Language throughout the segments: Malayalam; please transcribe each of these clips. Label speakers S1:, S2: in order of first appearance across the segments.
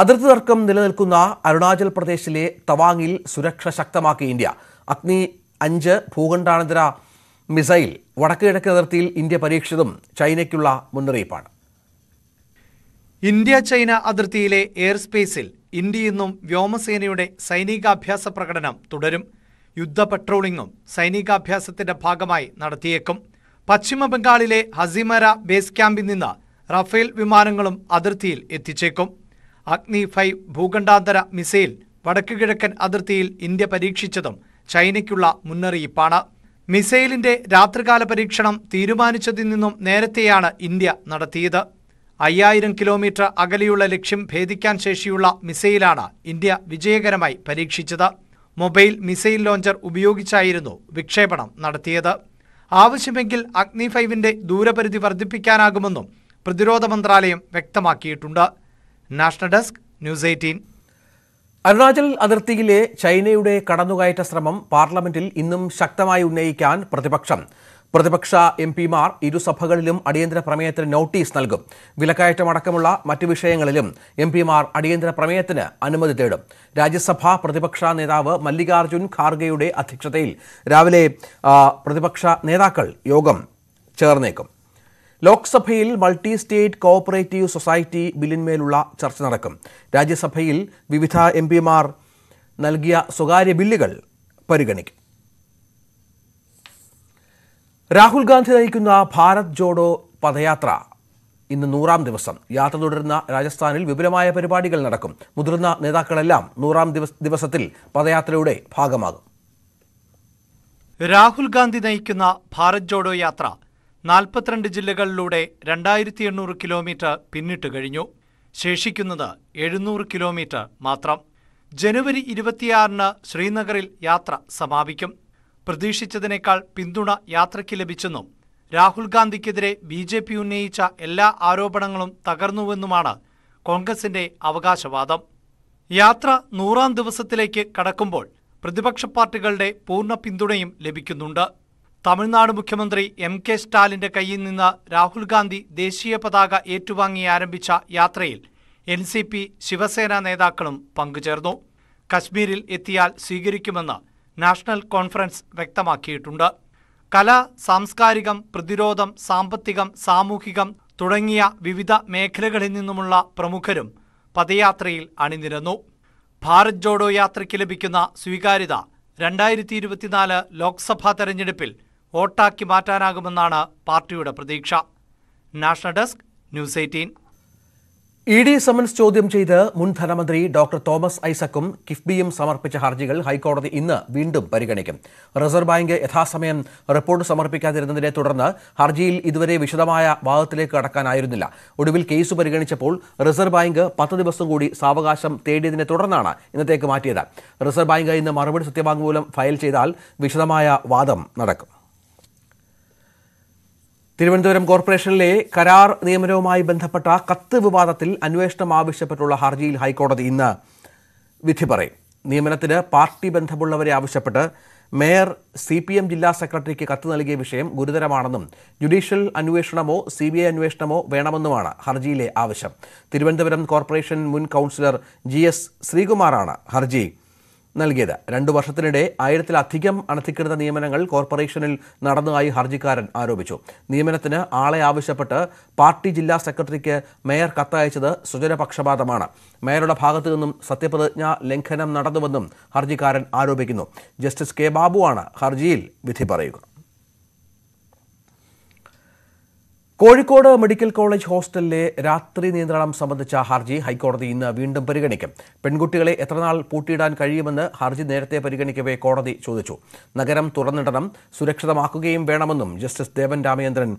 S1: അതിർത്തി തർക്കം നിലനിൽക്കുന്ന അരുണാചൽ പ്രദേശിലെ തവാങ്ങിൽ സുരക്ഷ ശക്തമാക്കി ഇന്ത്യ അഗ്നി അഞ്ച് ഭൂഖണ്ഡാനന്തര മിസൈൽ വടക്ക് കിഴക്കൻ അതിർത്തിയിൽ ഇന്ത്യ പരീക്ഷിച്ചതും ചൈനയ്ക്കുള്ള മുന്നറിയിപ്പാണ്
S2: ഇന്ത്യ ചൈന അതിർത്തിയിലെ എയർ സ്പേസിൽ ഇന്ത്യ ഇന്നും വ്യോമസേനയുടെ സൈനികാഭ്യാസ പ്രകടനം തുടരും യുദ്ധ പട്രോളിങ്ങും സൈനികാഭ്യാസത്തിന്റെ ഭാഗമായി നടത്തിയേക്കും പശ്ചിമ ബംഗാളിലെ ഹസിമര ബേസ് ക്യാമ്പിൽ നിന്ന് റഫേൽ വിമാനങ്ങളും അതിർത്തിയിൽ എത്തിച്ചേക്കും അഗ്നി ഫൈവ് ഭൂഖണ്ഡാന്തര മിസൈൽ വടക്കുകിഴക്കൻ അതിർത്തിയിൽ ഇന്ത്യ പരീക്ഷിച്ചതും ചൈനയ്ക്കുള്ള മുന്നറിയിപ്പാണ് മിസൈലിന്റെ രാത്രികാല പരീക്ഷണം തീരുമാനിച്ചതിൽ നിന്നും നേരത്തെയാണ് ഇന്ത്യ നടത്തിയത് അയ്യായിരം കിലോമീറ്റർ അകലെയുള്ള ലക്ഷ്യം ഭേദിക്കാൻ ശേഷിയുള്ള മിസൈലാണ് ഇന്ത്യ വിജയകരമായി പരീക്ഷിച്ചത് മൊബൈൽ മിസൈൽ ലോഞ്ചർ ഉപയോഗിച്ചായിരുന്നു വിക്ഷേപണം നടത്തിയത് ആവശ്യമെങ്കിൽ അഗ്നി ഫൈവിന്റെ ദൂരപരിധി വർദ്ധിപ്പിക്കാനാകുമെന്നും പ്രതിരോധ മന്ത്രാലയം വ്യക്തമാക്കിയിട്ടുണ്ട് national desk news eighteen Arunachal അതിർത്തിയിലെ
S1: ചൈനയുടെ കടന്നുകയറ്റ ശ്രമം പാർലമെന്റിൽ ഇന്നും ശക്തമായി ഉന്നയിക്കാൻ പ്രതിപക്ഷം പ്രതിപക്ഷ എം പിമാർ ഇരുസഭകളിലും അടിയന്തര പ്രമേയത്തിന് നോട്ടീസ് നൽകും വിലക്കയറ്റമടക്കമുള്ള മറ്റു വിഷയങ്ങളിലും എം പിമാർ അടിയന്തര പ്രമേയത്തിന് അനുമതി തേടും രാജ്യസഭ പ്രതിപക്ഷ നേതാവ് മല്ലികാർജ്ജുൻ ഖാർഗെയുടെ അധ്യക്ഷതയിൽ രാവിലെ പ്രതിപക്ഷ നേതാക്കൾ യോഗം ചേർന്നേക്കും ലോക്സഭയിൽ മൾട്ടി സ്റ്റേറ്റ് കോഓപ്പറേറ്റീവ് സൊസൈറ്റി ബില്ലിന്മേലുള്ള ചർച്ച നടക്കും രാജ്യസഭയിൽ വിവിധ എം പിമാർ നൽകിയ സ്വകാര്യ ബില്ലുകൾ പരിഗണിക്കും രാഹുൽ ഗാന്ധി നയിക്കുന്ന ഭാരത് ജോഡോ പദയാത്ര ഇന്ന് നൂറാം ദിവസം യാത്ര തുടരുന്ന രാജസ്ഥാനിൽ വിപുലമായ പരിപാടികൾ നടക്കും മുതിർന്ന നേതാക്കളെല്ലാം നൂറാം ദിവസത്തിൽ
S2: പദയാത്രയുടെ ഭാഗമാകും രാഹുൽ ഗാന്ധി നയിക്കുന്ന ഭാരത് ജോഡോ യാത്ര നാൽപ്പത്തിരണ്ട് ജില്ലകളിലൂടെ രണ്ടായിരത്തി എണ്ണൂറ് കിലോമീറ്റർ പിന്നിട്ട് കഴിഞ്ഞു ശേഷിക്കുന്നത് എഴുന്നൂറ് കിലോമീറ്റർ മാത്രം ജനുവരി ഇരുപത്തിയാറിന് ശ്രീനഗറിൽ യാത്ര സമാപിക്കും പ്രതീക്ഷിച്ചതിനേക്കാൾ പിന്തുണ യാത്രയ്ക്ക് ലഭിച്ചെന്നും രാഹുൽ ഗാന്ധിക്കെതിരെ ബി ജെ പി ഉന്നയിച്ച എല്ലാ ആരോപണങ്ങളും തകർന്നുവെന്നുമാണ് കോൺഗ്രസിന്റെ അവകാശവാദം യാത്ര നൂറാം ദിവസത്തിലേക്ക് കടക്കുമ്പോൾ പ്രതിപക്ഷ പാർട്ടികളുടെ പൂർണ്ണ പിന്തുണയും ലഭിക്കുന്നുണ്ട് തമിഴ്നാട് മുഖ്യമന്ത്രി എം കെ സ്റ്റാലിന്റെ കയ്യിൽ നിന്ന് രാഹുൽ ഗാന്ധി ദേശീയ പതാക ഏറ്റുവാങ്ങി ആരംഭിച്ച യാത്രയിൽ എൻ സി പി ശിവസേന നേതാക്കളും പങ്കുചേർന്നു കശ്മീരിൽ എത്തിയാൽ സ്വീകരിക്കുമെന്ന് നാഷണൽ കോൺഫറൻസ് വ്യക്തമാക്കിയിട്ടുണ്ട് കല സാംസ്കാരികം പ്രതിരോധം സാമ്പത്തികം സാമൂഹികം തുടങ്ങിയ വിവിധ മേഖലകളിൽ നിന്നുമുള്ള പ്രമുഖരും പദയാത്രയിൽ അണിനിരന്നു ഭാരത് ജോഡോ യാത്രയ്ക്ക് ലഭിക്കുന്ന സ്വീകാര്യത രണ്ടായിരത്തി ഇരുപത്തിനാല് ലോക്സഭാ തെരഞ്ഞെടുപ്പിൽ വോട്ടാക്കി മാറ്റാനാകുമെന്നാണ് പാർട്ടിയുടെ പ്രതീക്ഷ national desk news eighteen
S1: E D summons ചോദ്യം ചെയ്ത് മുൻ ധനമന്ത്രി ഡോക്ടർ തോമസ് ഐസക്കും കിഫ്ബിയും സമർപ്പിച്ച ഹർജികൾ ഹൈക്കോടതി ഇന്ന് വീണ്ടും പരിഗണിക്കും റിസർവ് ബാങ്ക് യഥാസമയം റിപ്പോർട്ട് സമർപ്പിക്കാതിരുന്നതിനെ തുടർന്ന് ഹർജിയിൽ ഇതുവരെ വിശദമായ വാദത്തിലേക്ക് കടക്കാനായിരുന്നില്ല ഒടുവിൽ കേസ് പരിഗണിച്ചപ്പോൾ റിസർവ് ബാങ്ക് പത്ത് ദിവസം കൂടി സാവകാശം തേടിയതിനെ തുടർന്നാണ് ഇന്നത്തേക്ക് മാറ്റിയത് റിസർവ് ബാങ്ക് ഇന്ന് മറുപടി സത്യവാങ്മൂലം ഫയൽ ചെയ്താൽ വിശദമായ വാദം നടക്കും തിരുവനന്തപുരം കോർപ്പറേഷനിലെ കരാർ നിയമനവുമായി ബന്ധപ്പെട്ട കത്ത് വിവാദത്തിൽ അന്വേഷണം ആവശ്യപ്പെട്ടുള്ള ഹർജിയിൽ ഹൈക്കോടതി ഇന്ന് വിധി പറയും നിയമനത്തിന് പാർട്ടി ബന്ധമുള്ളവരെ ആവശ്യപ്പെട്ട് മേയർ സി പി എം ജില്ലാ സെക്രട്ടറിക്ക് കത്ത് നൽകിയ വിഷയം ഗുരുതരമാണെന്നും ജുഡീഷ്യൽ അന്വേഷണമോ സി ബി ഐ അന്വേഷണമോ വേണമെന്നുമാണ് ഹർജിയിലെ ആവശ്യം തിരുവനന്തപുരം കോർപ്പറേഷൻ മുൻ കൗൺസിലർ ജി എസ് ശ്രീകുമാറാണ് ഹർജി നൽകിയത് രണ്ടു വർഷത്തിനിടെ ആയിരത്തിലധികം അനധികൃത നിയമനങ്ങൾ കോർപ്പറേഷനിൽ നടന്നതായി ഹർജിക്കാരൻ ആരോപിച്ചു നിയമനത്തിന് ആളെ ആവശ്യപ്പെട്ട് പാർട്ടി ജില്ലാ സെക്രട്ടറിക്ക് മേയർ കത്തയച്ചത് സുജനപക്ഷപാതമാണ് മേയറുടെ ഭാഗത്തു നിന്നും സത്യപ്രതിജ്ഞ ലംഘനം നടന്നുവെന്നും ഹർജിക്കാരൻ ആരോപിക്കുന്നു ജസ്റ്റിസ് കെ ബാബുവാണ് ഹർജിയിൽ വിധി പറയുക കോഴിക്കോട് മെഡിക്കൽ കോളേജ് ഹോസ്റ്റലിലെ രാത്രി നിയന്ത്രണം സംബന്ധിച്ച ഹർജി ഹൈക്കോടതി ഇന്ന് വീണ്ടും പരിഗണിക്കും പെൺകുട്ടികളെ എത്രനാൾ പൂട്ടിയിടാൻ കഴിയുമെന്ന് ഹർജി നേരത്തെ പരിഗണിക്കവേ കോടതി ചോദിച്ചു നഗരം തുറന്നിടണം സുരക്ഷിതമാക്കുകയും വേണമെന്നും ജസ്റ്റിസ് ദേവൻ രാമചന്ദ്രൻ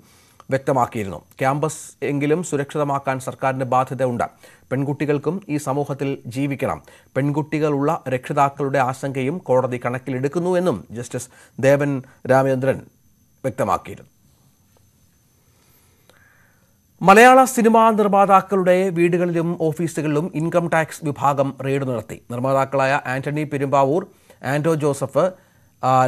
S1: വ്യക്തമാക്കിയിരുന്നു ക്യാമ്പസ് എങ്കിലും സുരക്ഷിതമാക്കാൻ സർക്കാരിന് ബാധ്യതയുണ്ട് പെൺകുട്ടികൾക്കും ഈ സമൂഹത്തിൽ ജീവിക്കണം പെൺകുട്ടികളുള്ള രക്ഷിതാക്കളുടെ ആശങ്കയും കോടതി കണക്കിലെടുക്കുന്നു എന്നും ജസ്റ്റിസ് ദേവൻ രാമചന്ദ്രൻ വ്യക്തമാക്കിയിരുന്നു മലയാള സിനിമാ നിർമ്മാതാക്കളുടെ വീടുകളിലും ഓഫീസുകളിലും ഇൻകം ടാക്സ് വിഭാഗം റെയ്ഡ് നടത്തി നിർമ്മാതാക്കളായ Antony Perumbavoor Anto Joseph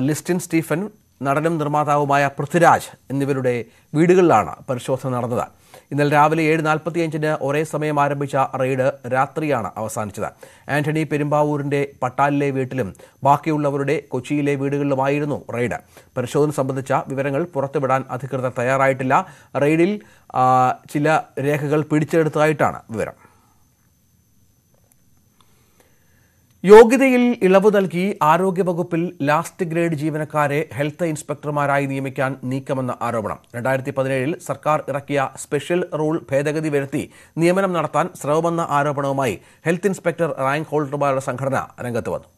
S1: Listin Stephen നടനും നിർമ്മാതാവുമായ പൃഥ്വിരാജ് എന്നിവരുടെ വീടുകളിലാണ് പരിശോധന നടന്നത് ഇന്നലെ രാവിലെ ഏഴ് അഞ്ചിന് ഒരേ സമയം ആരംഭിച്ച റെയ്ഡ് രാത്രിയാണ് അവസാനിച്ചത് ആന്റണി പെരുമ്പാവൂരിന്റെ പട്ടാലിലെ വീട്ടിലും ബാക്കിയുള്ളവരുടെ കൊച്ചിയിലെ വീടുകളിലുമായിരുന്നു റെയ്ഡ് പരിശോധന സംബന്ധിച്ച വിവരങ്ങൾ പുറത്തുവിടാൻ അധികൃതർ തയ്യാറായിട്ടില്ല റെയ്ഡിൽ ചില രേഖകൾ പിടിച്ചെടുത്തതായിട്ടാണ് വിവരം യോഗ്യതയിൽ ഇളവ് നൽകി ആരോഗ്യവകുപ്പിൽ ലാസ്റ്റ് ഗ്രേഡ് ജീവനക്കാരെ ഹെൽത്ത് ഇൻസ്പെക്ടർമാരായി നിയമിക്കാൻ നീക്കമെന്ന ആരോപണം രണ്ടായിരത്തി പതിനേഴിൽ സർക്കാർ ഇറക്കിയ സ്പെഷ്യൽ റൂൾ ഭേദഗതി വരുത്തി നിയമനം നടത്താൻ ശ്രമമെന്ന ആരോപണവുമായി ഹെൽത്ത് ഇൻസ്പെക്ടർ റാങ്ക് ഹോൾഡർമാരുടെ സംഘടന രംഗത്ത് വന്നു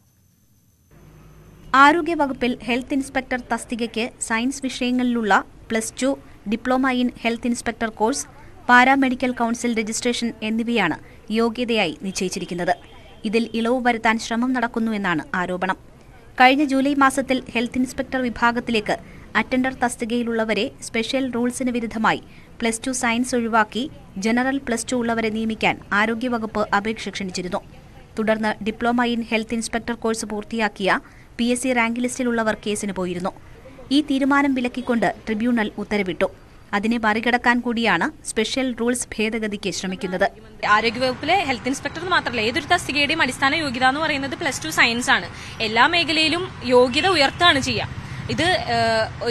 S3: ആരോഗ്യവകുപ്പിൽ ഹെൽത്ത് ഇൻസ്പെക്ടർ തസ്തികയ്ക്ക് സയൻസ് വിഷയങ്ങളിലുള്ള plus two diploma in health inspector course paramedical council registration എന്നിവയാണ് യോഗ്യതയായി നിശ്ചയിച്ചിരിക്കുന്നത് ഇതിൽ ഇളവ് വരുത്താൻ ശ്രമം നടക്കുന്നുവെന്നാണ് ആരോപണം കഴിഞ്ഞ ജൂലൈ മാസത്തിൽ ഹെൽത്ത് ഇൻസ്പെക്ടർ വിഭാഗത്തിലേക്ക് അറ്റൻഡർ തസ്തികയിലുള്ളവരെ സ്പെഷ്യൽ റൂൾസിന് വിരുദ്ധമായി പ്ലസ് ടു സയൻസ് ഒഴിവാക്കി ജനറൽ പ്ലസ് ടു ഉള്ളവരെ നിയമിക്കാൻ ആരോഗ്യവകുപ്പ് അപേക്ഷ ക്ഷണിച്ചിരുന്നു തുടർന്ന് diploma in health inspector course പൂർത്തിയാക്കിയ പി എസ് സി റാങ്ക് ലിസ്റ്റിലുള്ളവർ കേസിന് പോയിരുന്നു ഈ തീരുമാനം വിലക്കിക്കൊണ്ട് ട്രിബ്യൂണൽ ഉത്തരവിട്ടു അതിനെ മറികടക്കാൻ കൂടിയാണ് സ്പെഷ്യൽ റൂൾസ് ഭേദഗതിക്ക് ശ്രമിക്കുന്നത്
S4: ആരോഗ്യവകുപ്പിലെ ഹെൽത്ത് ഇൻസ്പെക്ടർ മാത്രമല്ല ഏതൊരു തസ്തികയുടെയും അടിസ്ഥാന
S3: യോഗ്യത എന്ന് പറയുന്നത് പ്ലസ് ടു സയൻസ് ആണ്
S4: എല്ലാ മേഖലയിലും യോഗ്യത ഉയർത്താണ് ചെയ്യുക ഇത്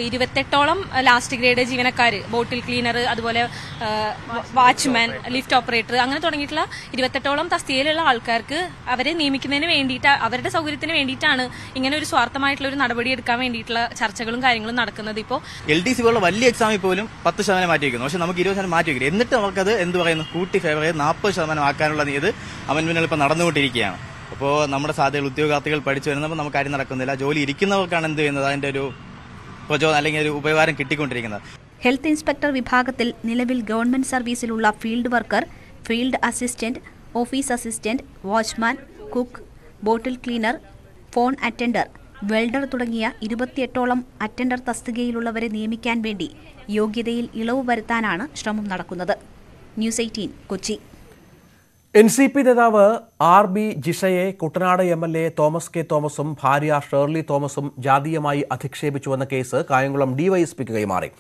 S4: ഇരുപത്തെട്ടോളം ലാസ്റ്റ് ഗ്രേഡ് ജീവനക്കാർ ബോട്ടിൽ ക്ലീനർ അതുപോലെ വാച്ച്മാൻ ലിഫ്റ്റ് ഓപ്പറേറ്റർ അങ്ങനെ തുടങ്ങിയിട്ടുള്ള ഇരുപത്തെട്ടോളം തസ്തികയിലുള്ള ആൾക്കാർക്ക് അവരെ നിയമിക്കുന്നതിന് വേണ്ടിയിട്ട് അവരുടെ സൗകര്യത്തിന് വേണ്ടിയിട്ടാണ് ഇങ്ങനെ ഒരു സ്വാർത്ഥമായിട്ടുള്ള ഒരു നടപടി എടുക്കാൻ വേണ്ടിയിട്ടുള്ള ചർച്ചകളും കാര്യങ്ങളും നടക്കുന്നത് ഇപ്പോൾ
S5: എൽ ഡി സി പോലുള്ള
S6: വലിയ എക്സാം പോലും പത്ത് ശതമാനം മാറ്റി വയ്ക്കുന്നു പക്ഷെ നമുക്ക് ഇരുപത് ശതമാനം മാറ്റി വയ്ക്കില്ല എന്നിട്ട് നമുക്കത് എന്ത് പറയുന്നു കൂട്ടി ഫേവർ നാൽപ്പത് ശതമാനം ആക്കാനുള്ള നീത് അമൻമെന്റുകൾ ഇപ്പോൾ നടന്നുകൊണ്ടിരിക്കുകയാണ് അപ്പോൾ നമ്മുടെ സാധ്യതകൾ ഉദ്യോഗാർത്ഥികൾ പഠിച്ചു വരുന്നപ്പോൾ നമുക്ക് കാര്യം നടക്കുന്നില്ല ജോലി ഇരിക്കുന്നവർക്കാണ് എന്ത് ചെയ്യുന്നത് അതിൻ്റെ ഒരു പ്രചോദനം അല്ലെങ്കിൽ ഒരു ഉപകാരം കിട്ടിക്കൊണ്ടിരിക്കുന്നത്
S3: ഹെൽത്ത് ഇൻസ്പെക്ടർ വിഭാഗത്തിൽ നിലവിൽ ഗവൺമെന്റ് സർവീസിലുള്ള field worker field assistant office assistant watchman cook bottle cleaner phone attender welder തുടങ്ങിയ ഇരുപത്തിയെട്ടോളം അറ്റൻഡർ തസ്തികയിലുള്ളവരെ നിയമിക്കാൻ വേണ്ടി യോഗ്യതയിൽ ഇളവ് വരുത്താനാണ് ശ്രമം നടക്കുന്നത് news eighteen Kochi
S1: N C P നേതാവ് ആർ ബി ജിഷയെ Kuttanad M L A Thomas K തോമസും ഭാര്യ ഷേർലി തോമസും ജാതീയമായി അധിക്ഷേപിച്ചുവെന്ന കേസ് കായംകുളം ഡിവൈഎസ്പിക്ക് കൈമാറി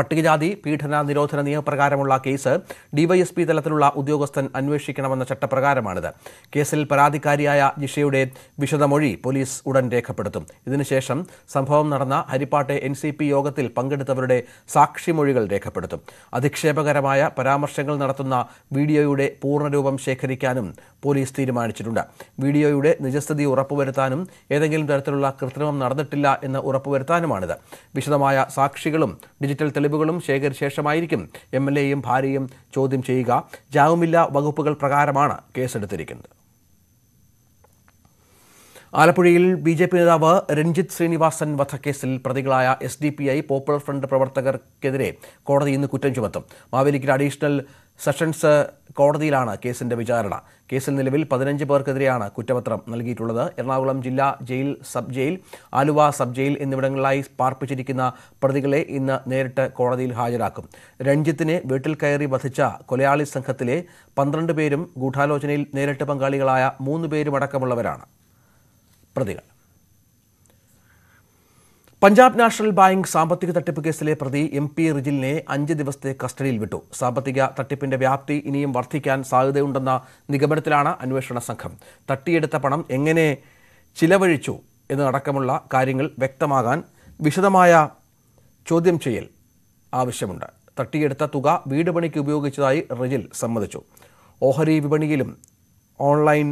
S1: പട്ടികജാതി പീഡന നിരോധന നിയമപ്രകാരമുള്ള കേസ് ഡിവൈഎസ്പി തലത്തിലുള്ള ഉദ്യോഗസ്ഥൻ അന്വേഷിക്കണമെന്ന ചട്ടപ്രകാരമാണിത് കേസിൽ പരാതിക്കാരിയായ ജിഷയുടെ വിശദമൊഴി പോലീസ് ഉടൻ രേഖപ്പെടുത്തും ഇതിനുശേഷം സംഭവം നടന്ന ഹരിപ്പാട്ടെ എൻ യോഗത്തിൽ പങ്കെടുത്തവരുടെ സാക്ഷിമൊഴികൾ രേഖപ്പെടുത്തും അധിക്ഷേപകരമായ പരാമർശങ്ങൾ നടത്തുന്ന വീഡിയോയുടെ പൂർണ്ണരൂപം ശേഖരിക്കാനും പോലീസ് തീരുമാനിച്ചിട്ടുണ്ട് വീഡിയോയുടെ നിജസ്ഥിതി ഉറപ്പുവരുത്താനും ഏതെങ്കിലും തരത്തിലുള്ള കൃത്രിമം നടന്നിട്ടില്ല എന്ന് ഉറപ്പുവരുത്താനുമാണിത് വിശദമായ സാക്ഷികളും ഡിജിറ്റൽ തെളിവ് തെളിവുകളും ശേഖരിച്ച ശേഷമായിരിക്കും എം എൽ എയും ഭാര്യയും ചോദ്യം ചെയ്യുക ജാമ്യമില്ലാ വകുപ്പുകൾ പ്രകാരമാണ് കേസെടുത്തിരിക്കുന്നത് ആലപ്പുഴയിൽ ബി ജെ പി നേതാവ് രഞ്ജിത്ത് ശ്രീനിവാസൻ വധക്കേസിൽ പ്രതികളായ S D P I popular front പ്രവർത്തകർക്കെതിരെ കോടതി ഇന്ന് കുറ്റം ചുമത്തും മാവേലിക്കിന്റെ അഡീഷണൽ സെഷൻസ് കോടതിയിലാണ് കേസിന്റെ വിചാരണ കേസിൽ നിലവിൽ പതിനഞ്ച് പേർക്കെതിരെയാണ് കുറ്റപത്രം നൽകിയിട്ടുള്ളത് എറണാകുളം ജില്ലാ jail sub jail Aluva sub jail എന്നിവിടങ്ങളിലായി പാർപ്പിച്ചിരിക്കുന്ന പ്രതികളെ ഇന്ന് നേരിട്ട് കോടതിയിൽ ഹാജരാക്കും രഞ്ജിത്തിനെ വീട്ടിൽ കയറി വധിച്ച കൊലയാളി സംഘത്തിലെ പന്ത്രണ്ട് പേരും ഗൂഢാലോചനയിൽ നേരിട്ട് പങ്കാളികളായ മൂന്ന് പേരും അടക്കമുള്ളവരാണ് പ്രതികൾ പഞ്ചാബ് നാഷണൽ ബാങ്ക് സാമ്പത്തിക തട്ടിപ്പ് കേസിലെ പ്രതി എം പി റിജിലിനെ അഞ്ച് ദിവസത്തെ കസ്റ്റഡിയിൽ വിട്ടു സാമ്പത്തിക തട്ടിപ്പിന്റെ വ്യാപ്തി ഇനിയും വർദ്ധിക്കാൻ സാധ്യതയുണ്ടെന്ന നിഗമനത്തിലാണ് അന്വേഷണ സംഘം തട്ടിയെടുത്ത പണം എങ്ങനെ ചിലവഴിച്ചു എന്നതടക്കമുള്ള കാര്യങ്ങൾ വ്യക്തമാകാൻ വിശദമായ ചോദ്യം ചെയ്യൽ ആവശ്യമുണ്ട് തട്ടിയെടുത്ത തുക വീട് പണിക്ക് ഉപയോഗിച്ചതായി റിജിൽ സമ്മതിച്ചു ഓഹരി വിപണിയിലും ഓൺലൈൻ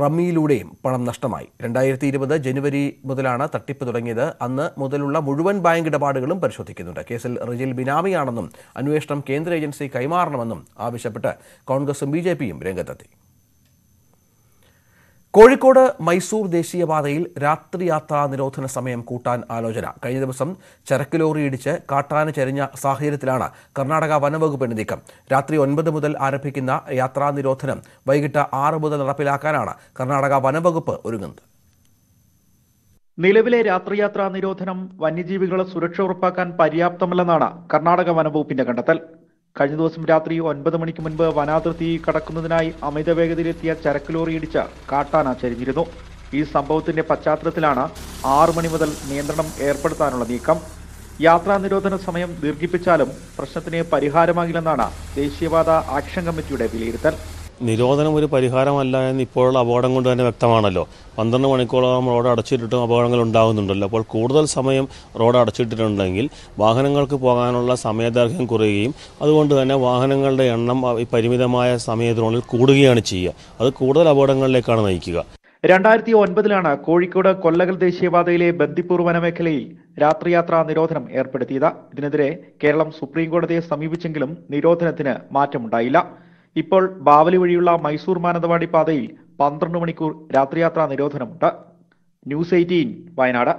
S1: റമ്മിയിലൂടെയും പണം നഷ്ടമായി രണ്ടായിരത്തി ഇരുപത് ജനുവരി മുതലാണ് തട്ടിപ്പ് തുടങ്ങിയത് അന്ന് മുതലുള്ള മുഴുവൻ ബാങ്ക് ഇടപാടുകളും പരിശോധിക്കുന്നുണ്ട് കേസിൽ റിജിൽ ബിനാമിയാണെന്നും അന്വേഷണം കേന്ദ്ര ഏജൻസി കൈമാറണമെന്നും ആവശ്യപ്പെട്ട് കോൺഗ്രസും ബി രംഗത്തെത്തി കോഴിക്കോട് മൈസൂർ ദേശീയപാതയിൽ രാത്രിയാത്രാ നിരോധന സമയം കൂട്ടാൻ ആലോചന കഴിഞ്ഞ ദിവസം ചരക്ക് ലോറി ഇടിച്ച് കാട്ടാന ചരിഞ്ഞ സാഹചര്യത്തിലാണ് കർണാടക വനവകുപ്പ് നീക്കം രാത്രി ഒൻപത് മുതൽ ആരംഭിക്കുന്ന യാത്രാ നിരോധനം വൈകിട്ട് ആറ് മുതൽ നടപ്പിലാക്കാനാണ് കർണാടക വനവകുപ്പ് ഒരുങ്ങുന്നത്
S6: നിലവിലെ രാത്രിയാത്രാ നിരോധനം വന്യജീവികളെ സുരക്ഷ ഉറപ്പാക്കാൻ പര്യാപ്തമല്ലെന്നാണ് കർണാടക വനവകുപ്പിന്റെ കണ്ടെത്തൽ കഴിഞ്ഞ ദിവസം രാത്രി ഒൻപത് മണിക്ക് മുൻപ് വനാതിർത്തി കടക്കുന്നതിനായി അമിത വേഗതയിലെത്തിയ ചരക്ക് ലോറി ഇടിച്ച കാട്ടാന ചരിഞ്ഞിരുന്നു ഈ സംഭവത്തിന്റെ പശ്ചാത്തലത്തിലാണ് ആറു മണി മുതൽ നിയന്ത്രണം ഏർപ്പെടുത്താനുള്ള നീക്കം യാത്രാ നിരോധന സമയം ദീർഘിപ്പിച്ചാലും പ്രശ്നത്തിന് പരിഹാരമാകില്ലെന്നാണ് ദേശീയപാത ആക്ഷൻ കമ്മിറ്റിയുടെ വിലയിരുത്തൽ
S7: നിരോധനം ഒരു പരിഹാരമല്ല എന്ന് ഇപ്പോഴുള്ള അപകടം കൊണ്ട് തന്നെ വ്യക്തമാണല്ലോ പന്ത്രണ്ട് മണിക്കൂറോളം റോഡ് അടച്ചിട്ടിട്ടും അപകടങ്ങൾ ഉണ്ടാകുന്നുണ്ടല്ലോ അപ്പോൾ കൂടുതൽ സമയം റോഡ് അടച്ചിട്ടിട്ടുണ്ടെങ്കിൽ വാഹനങ്ങൾക്ക് പോകാനുള്ള സമയദൈർഘ്യം കുറയുകയും അതുകൊണ്ട് തന്നെ വാഹനങ്ങളുടെ എണ്ണം പരിമിതമായ സമയത്തിനുള്ളിൽ കൂടുകയാണ് ചെയ്യുക അത് കൂടുതൽ അപകടങ്ങളിലേക്കാണ് നയിക്കുക
S6: രണ്ടായിരത്തി ഒൻപതിലാണ് കോഴിക്കോട് കൊല്ലകൽ ദേശീയപാതയിലെ ബന്ദിപ്പൂർ വനമേഖലയിൽ രാത്രിയാത്രാ നിരോധനം ഏർപ്പെടുത്തിയത് ഇതിനെതിരെ കേരളം സുപ്രീം കോടതിയെ സമീപിച്ചെങ്കിലും നിരോധനത്തിന് മാറ്റമുണ്ടായില്ല ഇപ്പോൾ ബാവലി വഴിയുള്ള മൈസൂർ മാനന്തവാടി പാതയിൽ പന്ത്രണ്ട് മണിക്കൂർ രാത്രിയാത്രാ നിരോധനമുണ്ട് ന്യൂസ് എയ്റ്റീൻ വയനാട്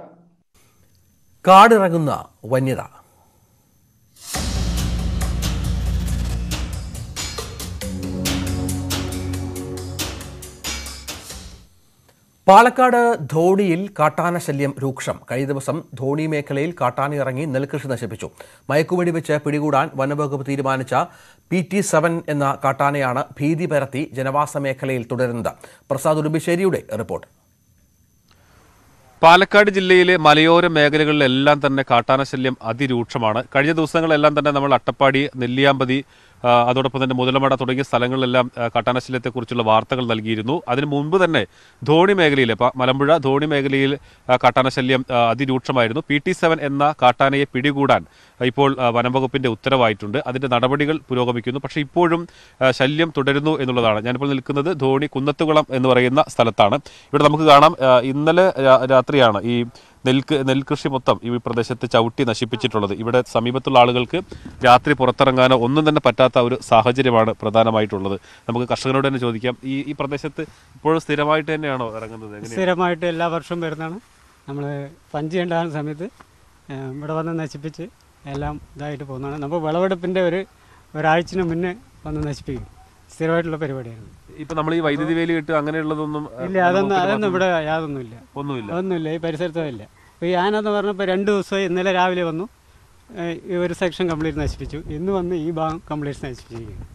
S6: കാടിറങ്ങുന്ന വന്യത
S1: പാലക്കാട് ധോണിയിൽ കാട്ടാന ശല്യം രൂക്ഷം കഴിഞ്ഞ ദിവസം ധോണി മേഖലയിൽ കാട്ടാന ഇറങ്ങി നെൽകൃഷി നശിപ്പിച്ചു മയക്കുമടി വെച്ച് പിടികൂടാൻ വനംവകുപ്പ് തീരുമാനിച്ച പി ടി സെവൻ എന്ന കാട്ടാനയാണ് ഭീതി പരത്തി ജനവാസ മേഖലയിൽ തുടരുന്നത് പ്രസാദ് ഉടുമ്പിശ്ശേരിയുടെ റിപ്പോർട്ട്
S8: പാലക്കാട് ജില്ലയിലെ മലയോര മേഖലകളിലെല്ലാം തന്നെ കാട്ടാന ശല്യം അതിരൂക്ഷമാണ് കഴിഞ്ഞ ദിവസങ്ങളെല്ലാം തന്നെ നമ്മൾ അട്ടപ്പാടി നെല്ലിയാമ്പതി അതോടൊപ്പം തന്നെ മുതലമട തുടങ്ങിയ സ്ഥലങ്ങളിലെല്ലാം കാട്ടാനശല്യത്തെക്കുറിച്ചുള്ള വാർത്തകൾ നൽകിയിരുന്നു അതിനു മുൻപ് തന്നെ ധോണി മേഖലയിൽ മലമ്പുഴ ധോണി മേഖലയിൽ കാട്ടാനശല്യം അതിരൂക്ഷമായിരുന്നു പി ടി സെവൻ എന്ന കാട്ടാനയെ പിടികൂടാൻ ഇപ്പോൾ വനംവകുപ്പിൻ്റെ ഉത്തരവായിട്ടുണ്ട് അതിൻ്റെ നടപടികൾ പുരോഗമിക്കുന്നു പക്ഷേ ഇപ്പോഴും ശല്യം തുടരുന്നു എന്നുള്ളതാണ് ഞാനിപ്പോൾ നിൽക്കുന്നത് ധോണി കുന്നത്തുകുളം എന്ന് പറയുന്ന സ്ഥലത്താണ് ഇവിടെ നമുക്ക് കാണാം ഇന്നലെ രാത്രിയാണ് ഈ നെൽക്ക് നെൽകൃഷി മൊത്തം ഈ പ്രദേശത്ത് ചവിട്ടി നശിപ്പിച്ചിട്ടുള്ളത് ഇവിടെ സമീപത്തുള്ള ആളുകൾക്ക് രാത്രി പുറത്തിറങ്ങാനോ ഒന്നും തന്നെ പറ്റാത്ത ഒരു സാഹചര്യമാണ് പ്രധാനമായിട്ടുള്ളത് നമുക്ക് കർഷകരോട് തന്നെ ചോദിക്കാം ഈ ഈ പ്രദേശത്ത് ഇപ്പോഴും സ്ഥിരമായിട്ട് തന്നെയാണോ ഇറങ്ങുന്നത്
S9: സ്ഥിരമായിട്ട് എല്ലാ വർഷവും വരുന്നതാണ് നമ്മൾ പഞ്ചി ഉണ്ടാകുന്ന സമയത്ത് ഇവിടെ വന്ന് നശിപ്പിച്ച് എല്ലാം ഇതായിട്ട് പോകുന്നതാണ് നമുക്ക് വിളവെടുപ്പിൻ്റെ ഒരു ഒരാഴ്ചന് മുന്നേ വന്ന് നശിപ്പിക്കും സ്ഥിരമായിട്ടുള്ള പരിപാടിയായിരുന്നു
S8: ഇപ്പൊ നമ്മൾ ഈ വൈദ്യുതി വേലി കിട്ടുക അങ്ങനെയുള്ളതൊന്നും ഇല്ല അതൊന്നും അതൊന്നും ഇവിടെ
S9: യാതൊന്നുമില്ല ഒന്നുമില്ല ഒന്നുമില്ല ഈ പരിസരത്തൊന്നുമില്ല അപ്പോൾ ഈ ആനെന്ന് പറഞ്ഞപ്പോൾ രണ്ട് ദിവസമായി ഇന്നലെ രാവിലെ വന്നു ഈ ഒരു സെക്ഷൻ കംപ്ലീറ്റ് നശിപ്പിച്ചു ഇന്ന് വന്ന് ഈ ഭാഗം കംപ്ലീറ്റ് നശിപ്പിച്ചിരിക്കുന്നു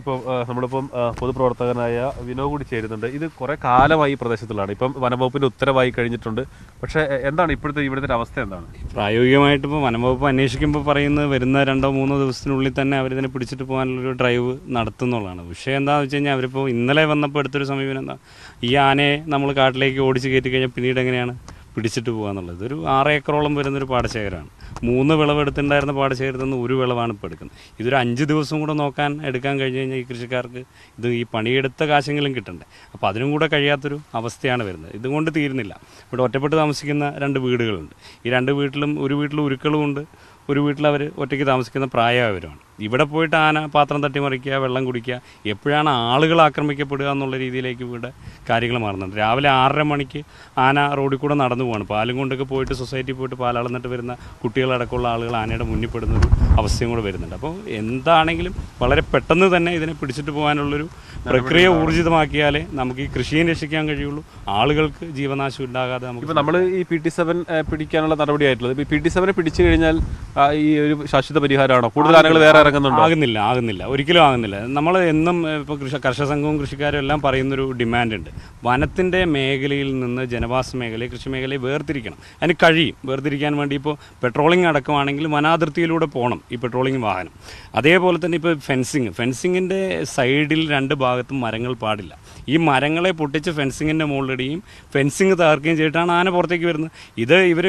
S8: ഇപ്പം നമ്മളിപ്പം പൊതുപ്രവർത്തകനായ വിനോ കൂടി ചേരുന്നുണ്ട് ഇത് കുറേ കാലമായി ഈ പ്രദേശത്തുള്ളതാണ് ഇപ്പം വനംവകുപ്പിന്റെ ഉത്തരവായി കഴിഞ്ഞിട്ടുണ്ട് പക്ഷേ എന്താണ് ഇപ്പോഴത്തെ ഇവിടുത്തെ അവസ്ഥ എന്താണ്
S7: പ്രായോഗികമായിട്ട് ഇപ്പോൾ വനംവകുപ്പ് അന്വേഷിക്കുമ്പോൾ പറയുന്നത് വരുന്ന രണ്ടോ മൂന്നോ ദിവസത്തിനുള്ളിൽ തന്നെ അവരിതിനെ പിടിച്ചിട്ട് പോകാനുള്ളൊരു ഡ്രൈവ് നടത്തുന്നുള്ളതാണ് വിഷയം എന്താണെന്ന് വെച്ച് കഴിഞ്ഞാൽ അവരിപ്പോൾ ഇന്നലെ വന്നപ്പോൾ എടുത്തൊരു സമീപനം എന്താ ഈ ആനയെ നമ്മൾ കാട്ടിലേക്ക് ഓടിച്ച് കയറ്റി കഴിഞ്ഞാൽ പിന്നീട് എങ്ങനെയാണ് പിടിച്ചിട്ട് പോകാന്നുള്ളത് ഇതൊരു ഒരു ആറ് ഏക്കറോളം വരുന്നൊരു പാടശേഖരമാണ് മൂന്ന് വിളവെടുത്തിട്ടുണ്ടായിരുന്ന പാടശേഖരത്തിൽ നിന്ന് ഒരു വിളവാണ് ഇപ്പോൾ എടുക്കുന്നത് ഇതൊരു അഞ്ച് ദിവസം കൂടെ നോക്കാൻ എടുക്കാൻ കഴിഞ്ഞ് കഴിഞ്ഞാൽ ഈ കൃഷിക്കാർക്ക് ഇത് ഈ പണിയെടുത്ത കാശെങ്കിലും കിട്ടണ്ടേ അപ്പോൾ അതിനും കൂടെ കഴിയാത്തൊരു അവസ്ഥയാണ് വരുന്നത് ഇതുകൊണ്ട് തീരുന്നില്ല ഇവിടെ ഒറ്റപ്പെട്ട് താമസിക്കുന്ന രണ്ട് വീടുകളുണ്ട് ഈ രണ്ട് വീട്ടിലും ഒരു വീട്ടിൽ ഉരുക്കളുമുണ്ട് ഒരു വീട്ടിൽ അവർ ഒറ്റയ്ക്ക് താമസിക്കുന്ന പ്രായമായവരുമാണ് ഇവിടെ പോയിട്ട് ആന പാത്രം തട്ടിമറിക്കുക വെള്ളം കുടിക്കുക എപ്പോഴാണ് ആളുകൾ ആക്രമിക്കപ്പെടുക എന്നുള്ള രീതിയിലേക്ക് ഇവിടെ കാര്യങ്ങൾ മാറുന്നുണ്ട് രാവിലെ ആറര മണിക്ക് ആന റോഡിൽ കൂടെ നടന്നു പോവാണ് പാലും കൊണ്ടൊക്കെ പോയിട്ട് സൊസൈറ്റി പോയിട്ട് പാലളന്നിട്ട് വരുന്ന കുട്ടികളടക്കമുള്ള ആളുകൾ ആനയുടെ മുന്നിൽ പെടുന്ന ഒരു അവസ്ഥയും കൂടെ വരുന്നുണ്ട് അപ്പോൾ എന്താണെങ്കിലും വളരെ പെട്ടെന്ന് തന്നെ ഇതിനെ പിടിച്ചിട്ട് പോകാനുള്ളൊരു പ്രക്രിയ ഊർജിതമാക്കിയാലേ നമുക്ക് ഈ കൃഷിയെ രക്ഷിക്കാൻ കഴിയുള്ളൂ ആളുകൾക്ക്
S8: ജീവനാശം ഉണ്ടാകാതെ നമുക്ക് നമ്മൾ ഈ പി ടി സെവൻ പിടിക്കാനുള്ള നടപടിയായിട്ടുള്ളത് പി ടി സെവനെ പിടിച്ചു കഴിഞ്ഞാൽ ഈ ഒരു ശാശ്വത പരിഹാരമാണോ കൂടുതൽ ആനകൾ വേറെ ഇറങ്ങുന്നുണ്ടോ ആകുന്നില്ല ആകുന്നില്ല ഒരിക്കലും ആകുന്നില്ല നമ്മൾ
S7: എന്നും ഇപ്പോൾ കൃഷി കർഷക സംഘവും കൃഷിക്കാരും എല്ലാം പറയുന്നൊരു ഡിമാൻഡുണ്ട് വനത്തിൻ്റെ മേഖലയിൽ നിന്ന് ജനവാസ മേഖലയെ കൃഷി മേഖലയെ വേർതിരിക്കണം അതിന് കഴിയും വേർതിരിക്കാൻ വേണ്ടി ഇപ്പോൾ പെട്രോളിംഗ് അടക്കമാണെങ്കിൽ വനാതിർത്തിയിലൂടെ പോകണം ഈ പെട്രോളിംഗ് വാഹനം അതേപോലെ തന്നെ ഇപ്പോൾ ഫെൻസിങ് ഫെൻസിങ്ങിൻ്റെ സൈഡിൽ രണ്ട് ഭാഗത്തും മരങ്ങൾ പാടില്ല ഈ മരങ്ങളെ പൊട്ടിച്ച് ഫെൻസിങ്ങിൻ്റെ മുകളിലിടുകയും ഫെൻസിങ് തകർക്കുകയും ചെയ്തിട്ടാണ് ആന പുറത്തേക്ക് വരുന്നത് ഇത് ഇവർ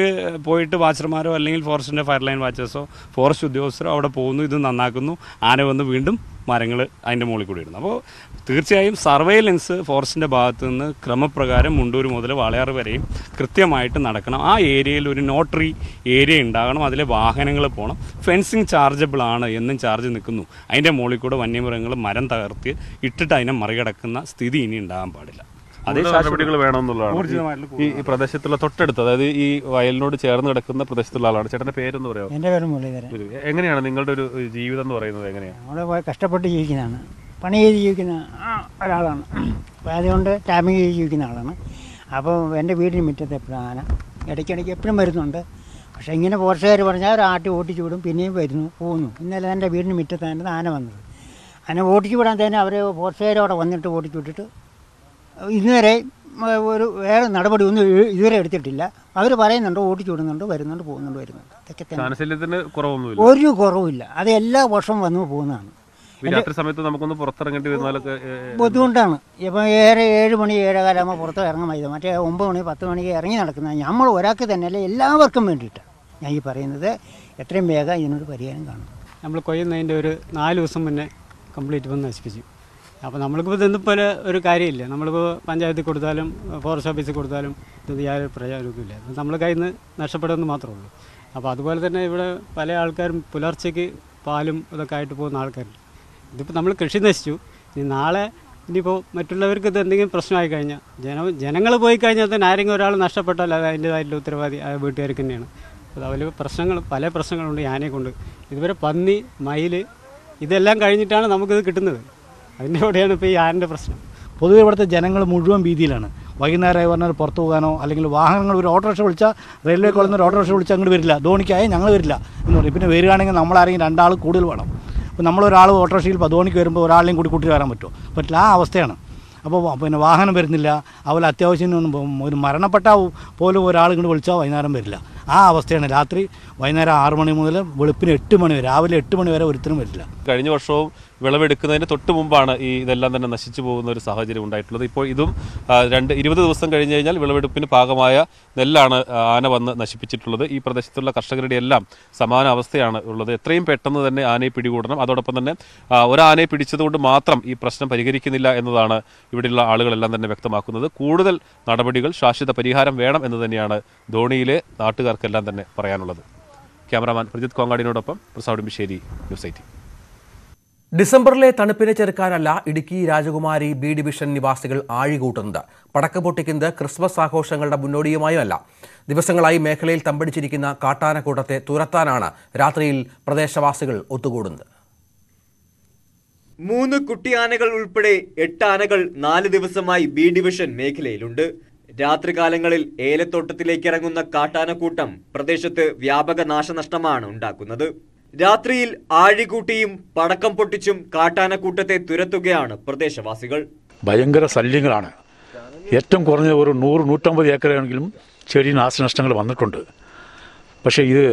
S7: പോയിട്ട് വാച്ചർമാരോ അല്ലെങ്കിൽ ഫോറസ്റ്റിൻ്റെ ഫയർലൈൻ വാച്ചേഴ്സോ ഫോറസ്റ്റ് ഉദ്യോഗസ്ഥരോ അവിടെ പോകുന്നു ഇത് നന്നാക്കുന്നു ആന വന്ന് വീണ്ടും മരങ്ങൾ അതിൻ്റെ മുകളിൽ കൂടി ഇടുന്നത് അപ്പോൾ തീർച്ചയായും സർവൈലൻസ് ഫോറസ്റ്റിൻ്റെ ഭാഗത്തു നിന്ന് ക്രമപ്രകാരം മുണ്ടൂർ മുതൽ വാളയാർ വരെയും കൃത്യമായിട്ട് നടക്കണം ആ ഏരിയയിൽ ഒരു നോട്ടറി ഏരിയ ഉണ്ടാകണം അതിലെ വാഹനങ്ങൾ പോകണം ഫെൻസിങ് ചാർജബിൾ ആണ് എന്നും ചാർജ് നിൽക്കുന്നു അതിൻ്റെ മുകളിൽ കൂടെ വന്യമൃഗങ്ങൾ മരം
S8: തകർത്ത് ഇട്ടിട്ട് അതിനെ മറികടക്കുന്ന സ്ഥിതി ഇനി ഉണ്ടാകാൻ പാടില്ല
S7: അതേ നടപടികൾ വേണമെന്നുള്ളതാണ്
S8: ഈ പ്രദേശത്തുള്ള തൊട്ടടുത്ത് അതായത് ഈ വയലിനോട് ചേർന്ന് കിടക്കുന്ന പ്രദേശത്തുള്ള ആളാണ് ചേട്ടന്റെ പേരെന്ന് പറയാം
S9: എന്റെ പേര് മുരളീധരൻ
S8: എങ്ങനെയാണ് നിങ്ങളുടെ ഒരു ജീവിതം എന്ന് പറയുന്നത് എങ്ങനെയാണ്
S9: അവിടെ കഷ്ടപ്പെട്ട് ജീവിക്കുന്നതാണ് പണി ചെയ്ത് ജീവിക്കുന്ന ഒരാളാണ് അതുകൊണ്ട് ടാമിങ് ചെയ്ത് ജീവിക്കുന്ന ആളാണ് അപ്പോൾ എൻ്റെ വീടിന് മുറ്റത്ത് എപ്പോഴും ആന ഇടയ്ക്കിടയ്ക്ക് എപ്പോഴും വരുന്നുണ്ട് പക്ഷേ ഇങ്ങനെ പോർച്ചുകാർ പറഞ്ഞാൽ ഒരു ആട്ടി ഓട്ടിച്ചു വിടും പിന്നെയും വരുന്നു പോകുന്നു ഇന്നലെ എൻ്റെ വീടിന് മുറ്റത്താണ് ആന വന്നത് ആന ഓടിച്ചു വിടാൻ തന്നെ അവർ പോർച്ചുകാരവിടെ വന്നിട്ട് ഓടിച്ചു വിട്ടിട്ട് ഇന്നുവരെ ഒരു വേറെ നടപടി ഒന്നും ഇതുവരെ എടുത്തിട്ടില്ല അവർ പറയുന്നുണ്ട് ഓടിച്ചു വിടുന്നുണ്ട് വരുന്നുണ്ട് പോകുന്നുണ്ട് വരുന്നുണ്ട് ഒരു കുറവില്ല അത് എല്ലാ വർഷവും വന്നു പോകുന്നതാണ് രാത്രി
S8: സമയത്ത് നമുക്കൊന്ന് പുറത്തിറങ്ങേണ്ടി വരുന്നാലൊക്കെ ബുദ്ധിമുട്ടാണ്
S9: ഇപ്പം ഏഴ് ഏഴ് മണി ഏഴേകാലാകുമ്പോൾ പുറത്ത് ഇറങ്ങാൻ മതി മറ്റേ ഒമ്പത് മണി പത്ത് മണിക്ക് ഇറങ്ങി നടക്കുന്നത് നമ്മൾ ഒരാൾക്ക് തന്നെയല്ല എല്ലാവർക്കും വേണ്ടിയിട്ടാണ് ഞാൻ ഈ പറയുന്നത് എത്രയും വേഗം ഇതിനൊരു പരിഹാരം കാണും നമ്മൾ കൊയ്യുന്നതിൻ്റെ ഒരു നാല് ദിവസം മുന്നേ കംപ്ലീറ്റ് വന്ന് നശിപ്പിച്ചു അപ്പോൾ നമ്മൾക്കിപ്പോൾ ഇതൊന്നും പോലെ ഒരു കാര്യമില്ല നമ്മളിപ്പോൾ പഞ്ചായത്തിൽ കൊടുത്താലും ഫോറസ്റ്റ് ഓഫീസിൽ കൊടുത്താലും ഇതൊന്നും യാതൊരു പ്രയോജനമൊന്നുമില്ല നമ്മൾ കയ്യിൽ നിന്ന് നഷ്ടപ്പെടുമെന്ന് മാത്രമേ ഉള്ളൂ അപ്പോൾ അതുപോലെ തന്നെ ഇവിടെ പല ആൾക്കാരും പുലർച്ചയ്ക്ക് പാലും ഇതൊക്കെ ആയിട്ട് പോകുന്ന ആൾക്കാരുണ്ട് ഇതിപ്പോൾ നമ്മൾ കൃഷി നശിച്ചു ഇനി നാളെ ഇനിയിപ്പോൾ മറ്റുള്ളവർക്ക് ഇത് എന്തെങ്കിലും പ്രശ്നമായി കഴിഞ്ഞാൽ ജന ജനങ്ങൾ പോയി കഴിഞ്ഞാൽ തന്നെ ആരെങ്കിലും ഒരാൾ നഷ്ടപ്പെട്ടാൽ അത് അതിൻ്റെതായിട്ടുള്ള ഉത്തരവാദി ആ വീട്ടുകാർക്ക് തന്നെയാണ് അതുപോലെ പ്രശ്നങ്ങൾ പല പ്രശ്നങ്ങളുണ്ട് ആനയെ കൊണ്ട് ഇതുവരെ പന്നി മയിൽ ഇതെല്ലാം കഴിഞ്ഞിട്ടാണ് നമുക്കിത് കിട്ടുന്നത് അതിൻ്റെ കൂടെയാണ് ഇപ്പോൾ ഈ ആറിൻ്റെ പ്രശ്നം പൊതുവെ ഇവിടുത്തെ ജനങ്ങൾ മുഴുവൻ ഭീതിയിലാണ് വൈകുന്നേരമായി പറഞ്ഞാൽ പുറത്തു
S2: പോകാനോ അല്ലെങ്കിൽ വാഹനങ്ങൾ ഒരു ഓട്ടോറിക്ഷ വിളിച്ചാൽ റെയിൽവേ കോളേജിൽ നിന്ന് ഓട്ടോറിക്ഷ വിളിച്ചാൽ അങ്ങോട്ട് വരില്ല ധോണിക്കായ ഞങ്ങൾ വരില്ല എന്ന് പറയും പിന്നെ വരികയാണെങ്കിൽ നമ്മളാരെങ്കിലും രണ്ടാൾ കൂടുതൽ വേണം അപ്പോൾ നമ്മളൊരാൾ ഓട്ടോറിക്ഷയിൽ ധോണിക്ക് വരുമ്പോൾ ഒരാളെയും കൂടി കൂട്ടി വരാൻ പറ്റുമോ പറ്റില്ല ആ അവസ്ഥയാണ് അപ്പോൾ പിന്നെ വാഹനം വരുന്നില്ല അതുപോലെ അത്യാവശ്യം ഒരു മരണപ്പെട്ട പോലും ഒരാൾ ഇങ്ങോട്ട് വിളിച്ചാൽ വൈകുന്നേരം വരില്ല ആ അവസ്ഥയാണ് രാത്രി വൈകുന്നേരം ആറ് മണി മുതൽ വെളുപ്പിന് എട്ട് മണി വരെ രാവിലെ എട്ട് മണി വരെ ഒരുത്തിനും വരില്ല
S8: കഴിഞ്ഞ വർഷവും വിളവെടുക്കുന്നതിന് തൊട്ട് മുമ്പാണ് ഈ ഇതെല്ലാം തന്നെ നശിച്ചു പോകുന്ന ഒരു സാഹചര്യം ഉണ്ടായിട്ടുള്ളത് ഇപ്പോൾ ഇതും രണ്ട് ഇരുപത് ദിവസം കഴിഞ്ഞ് കഴിഞ്ഞാൽ വിളവെടുപ്പിന് ഭാഗമായ നെല്ലാണ് ആന വന്ന് നശിപ്പിച്ചിട്ടുള്ളത് ഈ പ്രദേശത്തുള്ള കർഷകരുടെ എല്ലാം സമാന അവസ്ഥയാണ് ഉള്ളത് എത്രയും പെട്ടെന്ന് തന്നെ ആനയെ പിടികൂടണം അതോടൊപ്പം തന്നെ ഒരാനയെ പിടിച്ചതുകൊണ്ട് മാത്രം ഈ പ്രശ്നം പരിഹരിക്കുന്നില്ല എന്നതാണ് ഇവിടെയുള്ള ആളുകളെല്ലാം തന്നെ വ്യക്തമാക്കുന്നത് കൂടുതൽ നടപടികൾ ശാശ്വത പരിഹാരം വേണം എന്ന് തന്നെയാണ് ധോണിയിലെ നാട്ടുകാർ പ്രേക്ഷകർക്കെല്ലാം തന്നെ പറയാനുള്ളത് ക്യാമറാമാൻ പ്രജിത് കോങ്ങാടിനോടൊപ്പം പ്രസാദ് ന്യൂസ് എയ്റ്റി
S1: ഡിസംബറിലെ തണുപ്പിനെ ചെറുക്കാനല്ല ഇടുക്കി രാജകുമാരി ബി ഡിവിഷൻ നിവാസികൾ ആഴികൂട്ടുന്നത് പടക്ക പൊട്ടിക്കുന്നത് ക്രിസ്മസ് ആഘോഷങ്ങളുടെ മുന്നോടിയുമായുമല്ല ദിവസങ്ങളായി മേഖലയിൽ തമ്പടിച്ചിരിക്കുന്ന കാട്ടാനക്കൂട്ടത്തെ തുരത്താനാണ് രാത്രിയിൽ പ്രദേശവാസികൾ ഒത്തുകൂടുന്നത്
S5: മൂന്ന് കുട്ടിയാനകൾ ഉൾപ്പെടെ എട്ട് ആനകൾ നാല് ദിവസമായി ബി ഡിവിഷൻ മേഖലയിലുണ്ട് രാത്രികാലങ്ങളിൽ ഏലത്തോട്ടത്തിലേക്ക് ഇറങ്ങുന്ന കാട്ടാനക്കൂട്ടം പ്രദേശത്ത് വ്യാപക നാശനഷ്ടമാണ് ഉണ്ടാക്കുന്നത് രാത്രിയിൽ ആഴികൂട്ടിയും പടക്കം പൊട്ടിച്ചും കാട്ടാനക്കൂട്ടത്തെ തുരത്തുകയാണ് പ്രദേശവാസികൾ
S7: ഭയങ്കര ശല്യങ്ങളാണ് ഏറ്റവും കുറഞ്ഞ ഒരു നൂറ് നൂറ്റമ്പത് ഏക്കറാണെങ്കിലും ചെടി നാശനഷ്ടങ്ങൾ വന്നിട്ടുണ്ട് പക്ഷേ ഇത്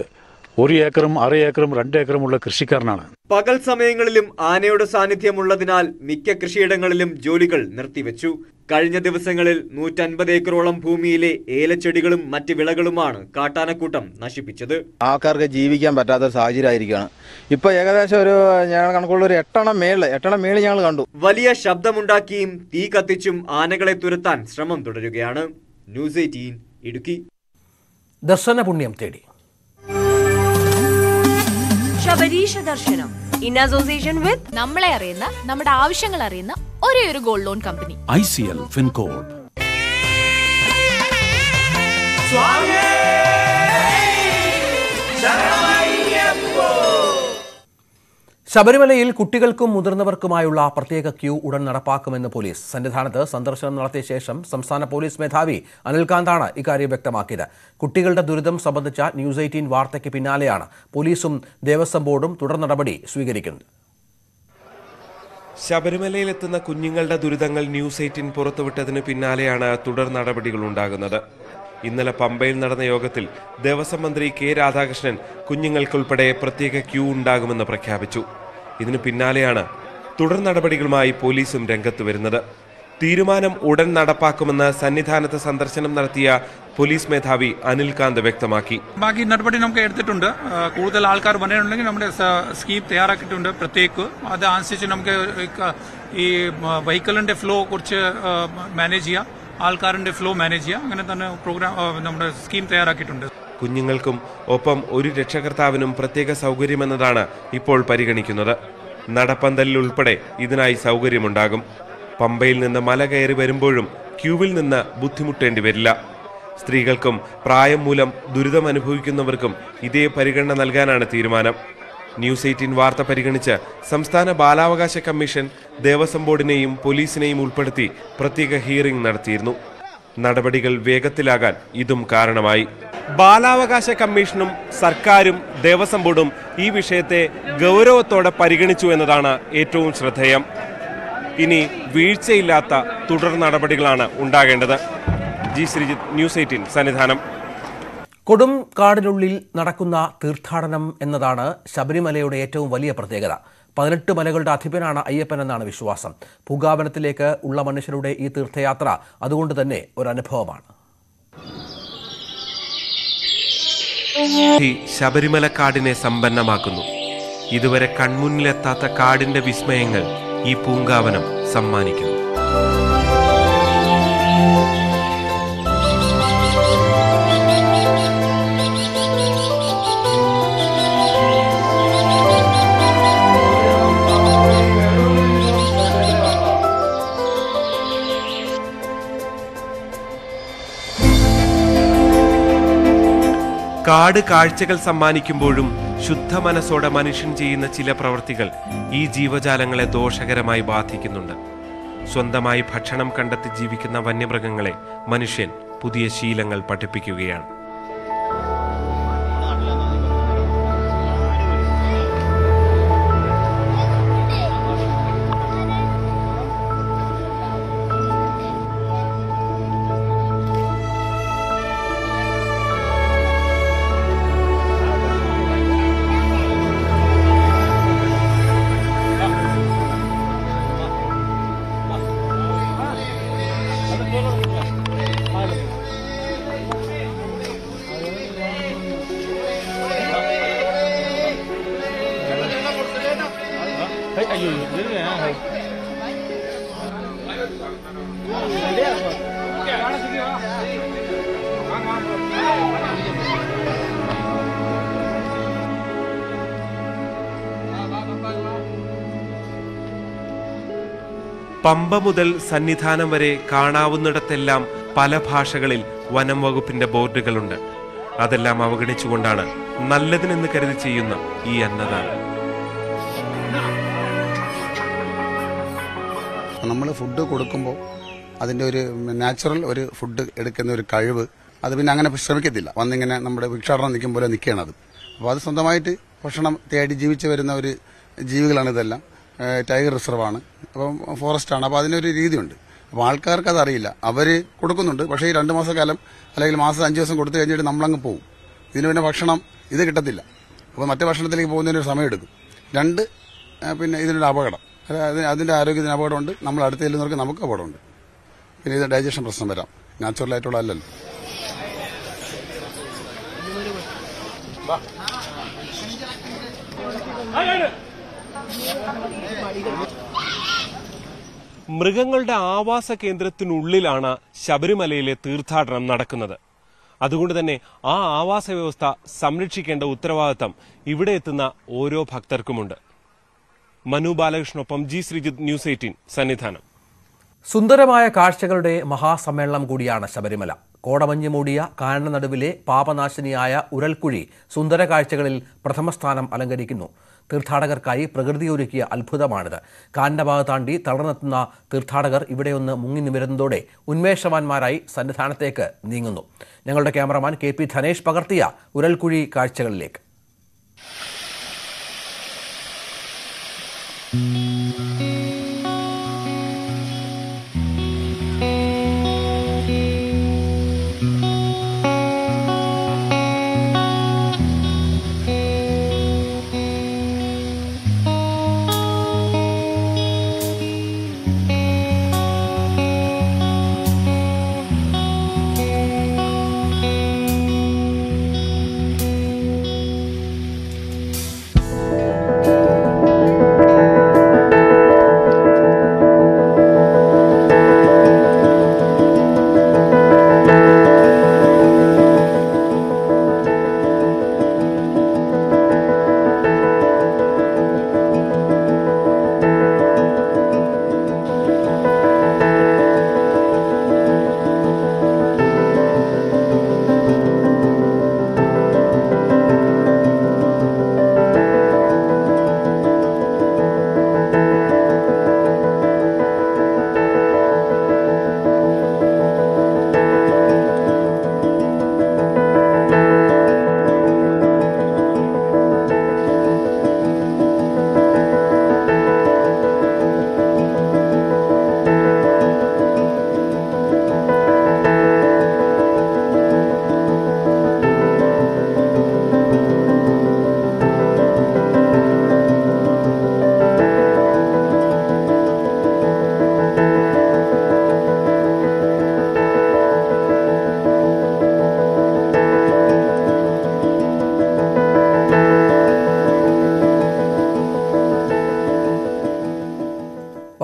S7: ഒരു ഏക്കറും അര ഏക്കറും രണ്ട് ഏക്കറുമുള്ള കൃഷിക്കാരനാണ്
S5: പകൽ സമയങ്ങളിലും ആനയുടെ സാന്നിധ്യമുള്ളതിനാൽ മിക്ക കൃഷിയിടങ്ങളിലും ജോലികൾ നിർത്തിവെച്ചു കഴിഞ്ഞ ദിവസങ്ങളിൽ നൂറ്റൻപത് ഏക്കറോളം ഭൂമിയിലെ ഏലച്ചെടികളും മറ്റ് വിളകളുമാണ് കാട്ടാനക്കൂട്ടം നശിപ്പിച്ചത്
S1: ആൾക്കാർക്ക് ജീവിക്കാൻ പറ്റാത്ത ഒരു സാഹചര്യമായിരിക്കുകയാണ് ഇപ്പൊ ഏകദേശം ഒരു ഞങ്ങൾ കണക്കുള്ള ഒരു എട്ടണം മേളിൽ എട്ടണം മേളിൽ ഞങ്ങൾ കണ്ടു
S5: വലിയ ശബ്ദമുണ്ടാക്കിയും തീ കത്തിച്ചും ആനകളെ തുരത്താൻ ശ്രമം തുടരുകയാണ് ന്യൂസ് എയ്റ്റീൻ ഇടുക്കി ദർശന
S1: പുണ്യം തേടി
S3: പരീക്ഷ ദർശനം ഇൻ അസോസിയേഷൻ വിത്ത് നമ്മളെ അറിയുന്ന നമ്മുടെ ആവശ്യങ്ങൾ അറിയുന്ന ഒരേ ഒരു gold loan company
S10: I C L Fincorp
S3: സ്വാമി
S1: ശബരിമലയിൽ കുട്ടികൾക്കും മുതിർന്നവർക്കുമായുള്ള പ്രത്യേക ക്യൂ ഉടൻ നടപ്പാക്കുമെന്ന് പോലീസ് സന്നിധാനത്ത് സന്ദർശനം നടത്തിയ ശേഷം സംസ്ഥാന പോലീസ് മേധാവി അനിൽകാന്താണ് ഇക്കാര്യം വ്യക്തമാക്കിയത് കുട്ടികളുടെ ദുരിതം സംബന്ധിച്ച ന്യൂസ് എയ്റ്റീൻ വാർത്തയ്ക്ക് പിന്നാലെയാണ്
S10: പോലീസും ദേവസ്വം ബോർഡും തുടർ നടപടി സ്വീകരിക്കുന്നത് ശബരിമലയിലെത്തുന്ന കുഞ്ഞുങ്ങളുടെ ദുരിതങ്ങൾ ന്യൂസ് എയ്റ്റീൻ പുറത്തുവിട്ടതിന് പിന്നാലെയാണ് തുടർ നടപടികൾ ഉണ്ടാകുന്നത് ഇന്നലെ പമ്പയിൽ നടന്ന യോഗത്തിൽ ദേവസ്വം മന്ത്രി കെ രാധാകൃഷ്ണൻ കുഞ്ഞുങ്ങൾക്കുൾപ്പെടെ പ്രത്യേക ക്യൂ ഉണ്ടാകുമെന്ന് പ്രഖ്യാപിച്ചു ഇതിനു പിന്നാലെയാണ് തുടർ നടപടികളുമായി പോലീസും രംഗത്ത് വരുന്നത് തീരുമാനം ഉടൻ നടപ്പാക്കുമെന്ന് സന്നിധാനത്ത് സന്ദർശനം നടത്തിയ പോലീസ് മേധാവി അനിൽകാന്ത് വ്യക്തമാക്കി
S11: ബാക്കി നടപടി നമുക്ക് എടുത്തിട്ടുണ്ട് കൂടുതൽ ആൾക്കാർ വന്നിട്ടുണ്ടെങ്കിൽ നമ്മുടെ സ്കീം തയ്യാറാക്കിയിട്ടുണ്ട് പ്രത്യേക അത് അനുസരിച്ച് നമുക്ക് ഈ വെഹിക്കിളിന്റെ ഫ്ലോ കുറച്ച് മാനേജ് ചെയ്യാം ആൾക്കാരുടെ ഫ്ലോ മാനേജ് ചെയ്യാം അങ്ങനെ തന്നെ പ്രോഗ്രാം നമ്മുടെ സ്കീം തയ്യാറാക്കിയിട്ടുണ്ട്
S10: കുഞ്ഞുങ്ങൾക്കും ഒപ്പം ഒരു രക്ഷകർത്താവിനും പ്രത്യേക സൗകര്യമെന്നതാണ് ഇപ്പോൾ പരിഗണിക്കുന്നത് നടപ്പന്തലിലുൾപ്പെടെ ഉൾപ്പെടെ ഇതിനായി സൗകര്യമുണ്ടാകും പമ്പയിൽ നിന്ന് മല കയറി വരുമ്പോഴും ക്യൂവിൽ നിന്ന് ബുദ്ധിമുട്ടേണ്ടി വരില്ല സ്ത്രീകൾക്കും പ്രായം മൂലം ദുരിതം അനുഭവിക്കുന്നവർക്കും ഇതേ പരിഗണന നൽകാനാണ് തീരുമാനം ന്യൂസ് എയ്റ്റീൻ വാർത്ത പരിഗണിച്ച് സംസ്ഥാന ബാലാവകാശ കമ്മീഷൻ ദേവസ്വം ബോർഡിനെയും പോലീസിനെയും ഉൾപ്പെടുത്തി പ്രത്യേക ഹിയറിംഗ് നടത്തിയിരുന്നു നടപടികൾ വേഗത്തിലാകാൻ ഇതും കാരണമായി ബാലാവകാശ കമ്മീഷനും സർക്കാരും ദേവസ്വം ബോർഡും ഈ വിഷയത്തെ ഗൗരവത്തോടെ പരിഗണിച്ചു എന്നതാണ് ഏറ്റവും ശ്രദ്ധേയം ഇനി വീഴ്ചയില്ലാത്ത തുടർ നടപടികളാണ് ഉണ്ടാകേണ്ടത് G Sreejith news eighteen Sannidhanam
S1: കൊടും കാടിനുള്ളിൽ നടക്കുന്ന തീർത്ഥാടനം എന്നതാണ് ശബരിമലയുടെ ഏറ്റവും വലിയ പ്രത്യേകത പതിനെട്ട് മലകളുടെ അധിപനാണ് അയ്യപ്പൻ എന്നാണ് വിശ്വാസം പൂങ്കാവനത്തിലേക്ക് ഉള്ള മനുഷ്യരുടെ ഈ തീർത്ഥയാത്ര അതുകൊണ്ട് തന്നെ ഒരു അനുഭവമാണ്
S10: ശബരിമല കാടിനെ സമ്പന്നമാക്കുന്നു ഇതുവരെ കൺമുന്നിലെത്താത്ത കാടിന്റെ വിസ്മയങ്ങൾ ഈ പൂങ്കാവനം സമ്മാനിക്കുന്നു കാട് കാഴ്ചകൾ സമ്മാനിക്കുമ്പോഴും ശുദ്ധ മനസ്സോടെ മനുഷ്യൻ ചെയ്യുന്ന ചില പ്രവൃത്തികൾ ഈ ജീവജാലങ്ങളെ ദോഷകരമായി ബാധിക്കുന്നുണ്ട് സ്വന്തമായി ഭക്ഷണം കണ്ടെത്തി ജീവിക്കുന്ന വന്യമൃഗങ്ങളെ മനുഷ്യൻ പുതിയ ശീലങ്ങൾ പഠിപ്പിക്കുകയാണ് പമ്പ മുതൽ സന്നിധാനം വരെ കാണാവുന്നിടത്തെല്ലാം പല ഭാഷകളിൽ വനം വകുപ്പിന്റെ ബോർഡുകളുണ്ട് അതെല്ലാം അവഗണിച്ചുകൊണ്ടാണ് നല്ലതിനെന്ന് കരുതി ചെയ്യുന്ന ഈ അന്നദാനം
S7: നമ്മൾ ഫുഡ് കൊടുക്കുമ്പോൾ അതിൻ്റെ ഒരു നാച്ചുറൽ ഒരു ഫുഡ് എടുക്കുന്ന ഒരു കഴിവ് അത് പിന്നെ അങ്ങനെ ശ്രമിക്കത്തില്ല വന്നിങ്ങനെ നമ്മുടെ ഭിക്ഷാടനം നിൽക്കും പോലെ നിൽക്കുകയാണ് അത് അപ്പോൾ അത് സ്വന്തമായിട്ട് ഭക്ഷണം തേടി ജീവിച്ചു വരുന്ന ഒരു ജീവികളാണ് ഇതെല്ലാം ടൈഗർ റിസർവാണ് അപ്പം ഫോറസ്റ്റാണ് അപ്പോൾ അതിനൊരു രീതിയുണ്ട് അപ്പോൾ ആൾക്കാർക്ക് അതറിയില്ല അവർ കൊടുക്കുന്നുണ്ട് പക്ഷേ ഈ രണ്ട് മാസക്കാലം അല്ലെങ്കിൽ മാസം അഞ്ച് ദിവസം കൊടുത്തു കഴിഞ്ഞിട്ട് നമ്മളങ്ങ് പോകും ഇതിന് പിന്നെ ഭക്ഷണം ഇത് കിട്ടത്തില്ല അപ്പോൾ മറ്റേ ഭക്ഷണത്തിലേക്ക് പോകുന്നതിന് ഒരു സമയമെടുക്കും രണ്ട് പിന്നെ ഇതിനൊരു അപകടം അതിൻ്റെ ആരോഗ്യത്തിന് അപകടമുണ്ട് നമ്മൾ അടുത്ത് ചെല്ലുന്നവർക്ക് നമുക്ക് അപകടമുണ്ട് പിന്നെ ഇത് ഡൈജഷൻ പ്രശ്നം വരാം നാച്ചുറൽ ആയിട്ടുള്ള അല്ലല്ലോ
S10: മൃഗങ്ങളുടെ ആവാസ കേന്ദ്രത്തിനുള്ളിലാണ് ശബരിമലയിലെ തീർത്ഥാടനം നടക്കുന്നത് അതുകൊണ്ട് തന്നെ ആ ആവാസ വ്യവസ്ഥ സംരക്ഷിക്കേണ്ട ഉത്തരവാദിത്തം ഇവിടെ എത്തുന്ന ഓരോ ഭക്തർക്കുമുണ്ട് മനു ബാലകൃഷ്ണൊപ്പം G Sreejith news eighteen Sannidhanam സുന്ദരമായ കാഴ്ചകളുടെ മഹാസമ്മേളനം കൂടിയാണ് ശബരിമല
S1: കോടമഞ്ഞ് മൂടിയ കാനന നടുവിലെ പാപനാശിനിയായ ഉരൽക്കുഴി സുന്ദര കാഴ്ചകളിൽ പ്രഥമസ്ഥാനം അലങ്കരിക്കുന്നു തീർത്ഥാടകർക്കായി പ്രകൃതി ഒരുക്കിയ അത്ഭുതമാണിത് കാനഭാഗ താണ്ടി തളർന്നെത്തുന്ന തീർത്ഥാടകർ ഇവിടെയൊന്ന് മുങ്ങി നിവരുന്നതോടെ ഉന്മേഷവാന്മാരായി സന്നിധാനത്തേക്ക് നീങ്ങുന്നു ഞങ്ങളുടെ ക്യാമറമാൻ കെ പി ധനേഷ് പകർത്തിയ ഉരൽക്കുഴി കാഴ്ചകളിലേക്ക് Música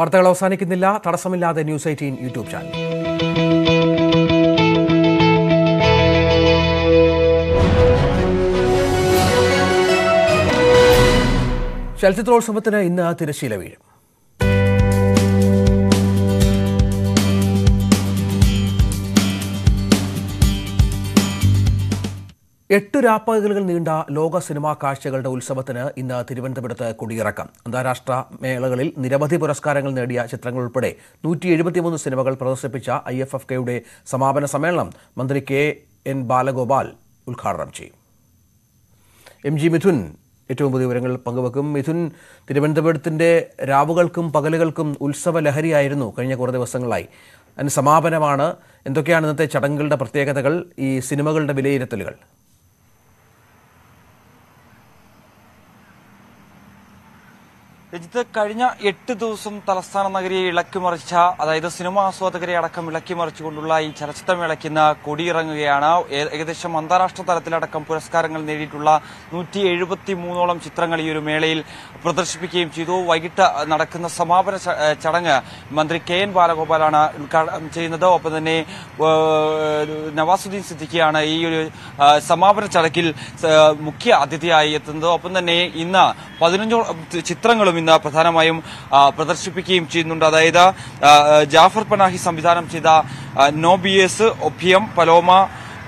S1: വാർത്തകൾ അവസാനിക്കുന്നില്ല തടസ്സമില്ലാതെ ന്യൂസ് എയ്റ്റീൻ യൂട്യൂബ് ചാനൽ ചലച്ചിത്രോത്സവത്തിന് ഇന്ന് തിരശ്ശീല വീഴും എട്ട് രാപ്പകലുകൾ നീണ്ട ലോക സിനിമാ കാഴ്ചകളുടെ ഉത്സവത്തിന് ഇന്ന് തിരുവനന്തപുരത്ത് കൊടിയിറക്കം അന്താരാഷ്ട്ര മേളകളിൽ നിരവധി പുരസ്കാരങ്ങൾ നേടിയ ചിത്രങ്ങൾ ഉൾപ്പെടെ നൂറ്റി എഴുപത്തിമൂന്ന് സിനിമകൾ പ്രദർശിപ്പിച്ച ഐ എഫ് എഫ് കെയുടെ സമാപന സമ്മേളനം മന്ത്രി കെ എൻ ബാലഗോപാൽ ഉദ്ഘാടനം ചെയ്യും എം ജി മിഥുൻ ഏറ്റവും പുതിയ വിവരങ്ങൾ പങ്കുവെക്കും മിഥുൻ തിരുവനന്തപുരത്തിൻ്റെ രാവുകൾക്കും പകലുകൾക്കും ഉത്സവ ലഹരിയായിരുന്നു കഴിഞ്ഞ കുറേ ദിവസങ്ങളായി അതിന് സമാപനമാണ് എന്തൊക്കെയാണ് ഇന്നത്തെ ചടങ്ങുകളുടെ പ്രത്യേകതകൾ ഈ സിനിമകളുടെ വിലയിരുത്തലുകൾ
S11: രജിത്ത് കഴിഞ്ഞ എട്ട് ദിവസം തലസ്ഥാന നഗരിയെ ഇളക്കിമറിച്ച അതായത് സിനിമ ആസ്വാദകരെ അടക്കം ഇളക്കിമറിച്ചുകൊണ്ടുള്ള ഈ ചലച്ചിത്രമേളയ്ക്ക് ഇന്ന് കൊടിയിറങ്ങുകയാണ് ഏകദേശം അന്താരാഷ്ട്ര തലത്തിലടക്കം പുരസ്കാരങ്ങൾ നേടിയിട്ടുള്ള നൂറ്റി എഴുപത്തി മൂന്നോളം ചിത്രങ്ങൾ ഈ ഒരു മേളയിൽ പ്രദർശിപ്പിക്കുകയും ചെയ്തു വൈകിട്ട് നടക്കുന്ന സമാപന ചടങ്ങ് മന്ത്രി കെ എൻ ബാലഗോപാലാണ് ഉദ്ഘാടനം ചെയ്യുന്നത് ഒപ്പം തന്നെ നവാസുദ്ദീൻ സിദ്ദിഖിയാണ് ഈ ഒരു സമാപന ചടങ്ങിൽ മുഖ്യ അതിഥിയായി എത്തുന്നത് ഒപ്പം തന്നെ ഇന്ന് പതിനഞ്ചോളം ചിത്രങ്ങളും ഇന്ന് പ്രധാനമായും പ്രദർശിപ്പിക്കുകയും ചെയ്യുന്നുണ്ട് അതായത് ജാഫർ പനാഹി സംവിധാനം ചെയ്ത നോബിയസ് ഒഫിയം പലോമ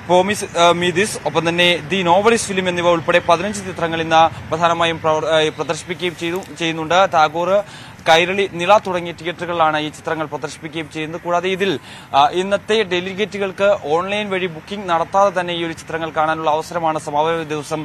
S11: പോമിസ് മീതിസ് ഒപ്പം തന്നെ ദി നോവലിസ് ഫിലിം എന്നിവ ഉൾപ്പെടെ പതിനഞ്ച് ചിത്രങ്ങൾ ഇന്ന് പ്രധാനമായും പ്രദർശിപ്പിക്കുകയും ചെയ്യുന്നുണ്ട് താഗോർ കൈരളി നിള തുടങ്ങിയ തിയേറ്ററുകളിലാണ് ഈ ചിത്രങ്ങൾ പ്രദർശിപ്പിക്കുകയും ചെയ്യുന്നത് കൂടാതെ ഇതിൽ ഇന്നത്തെ ഡെലിഗേറ്റുകൾക്ക് ഓൺലൈൻ വഴി ബുക്കിംഗ് നടത്താതെ തന്നെ ഈ ഒരു ചിത്രങ്ങൾ കാണാനുള്ള അവസരമാണ് സമാപന ദിവസം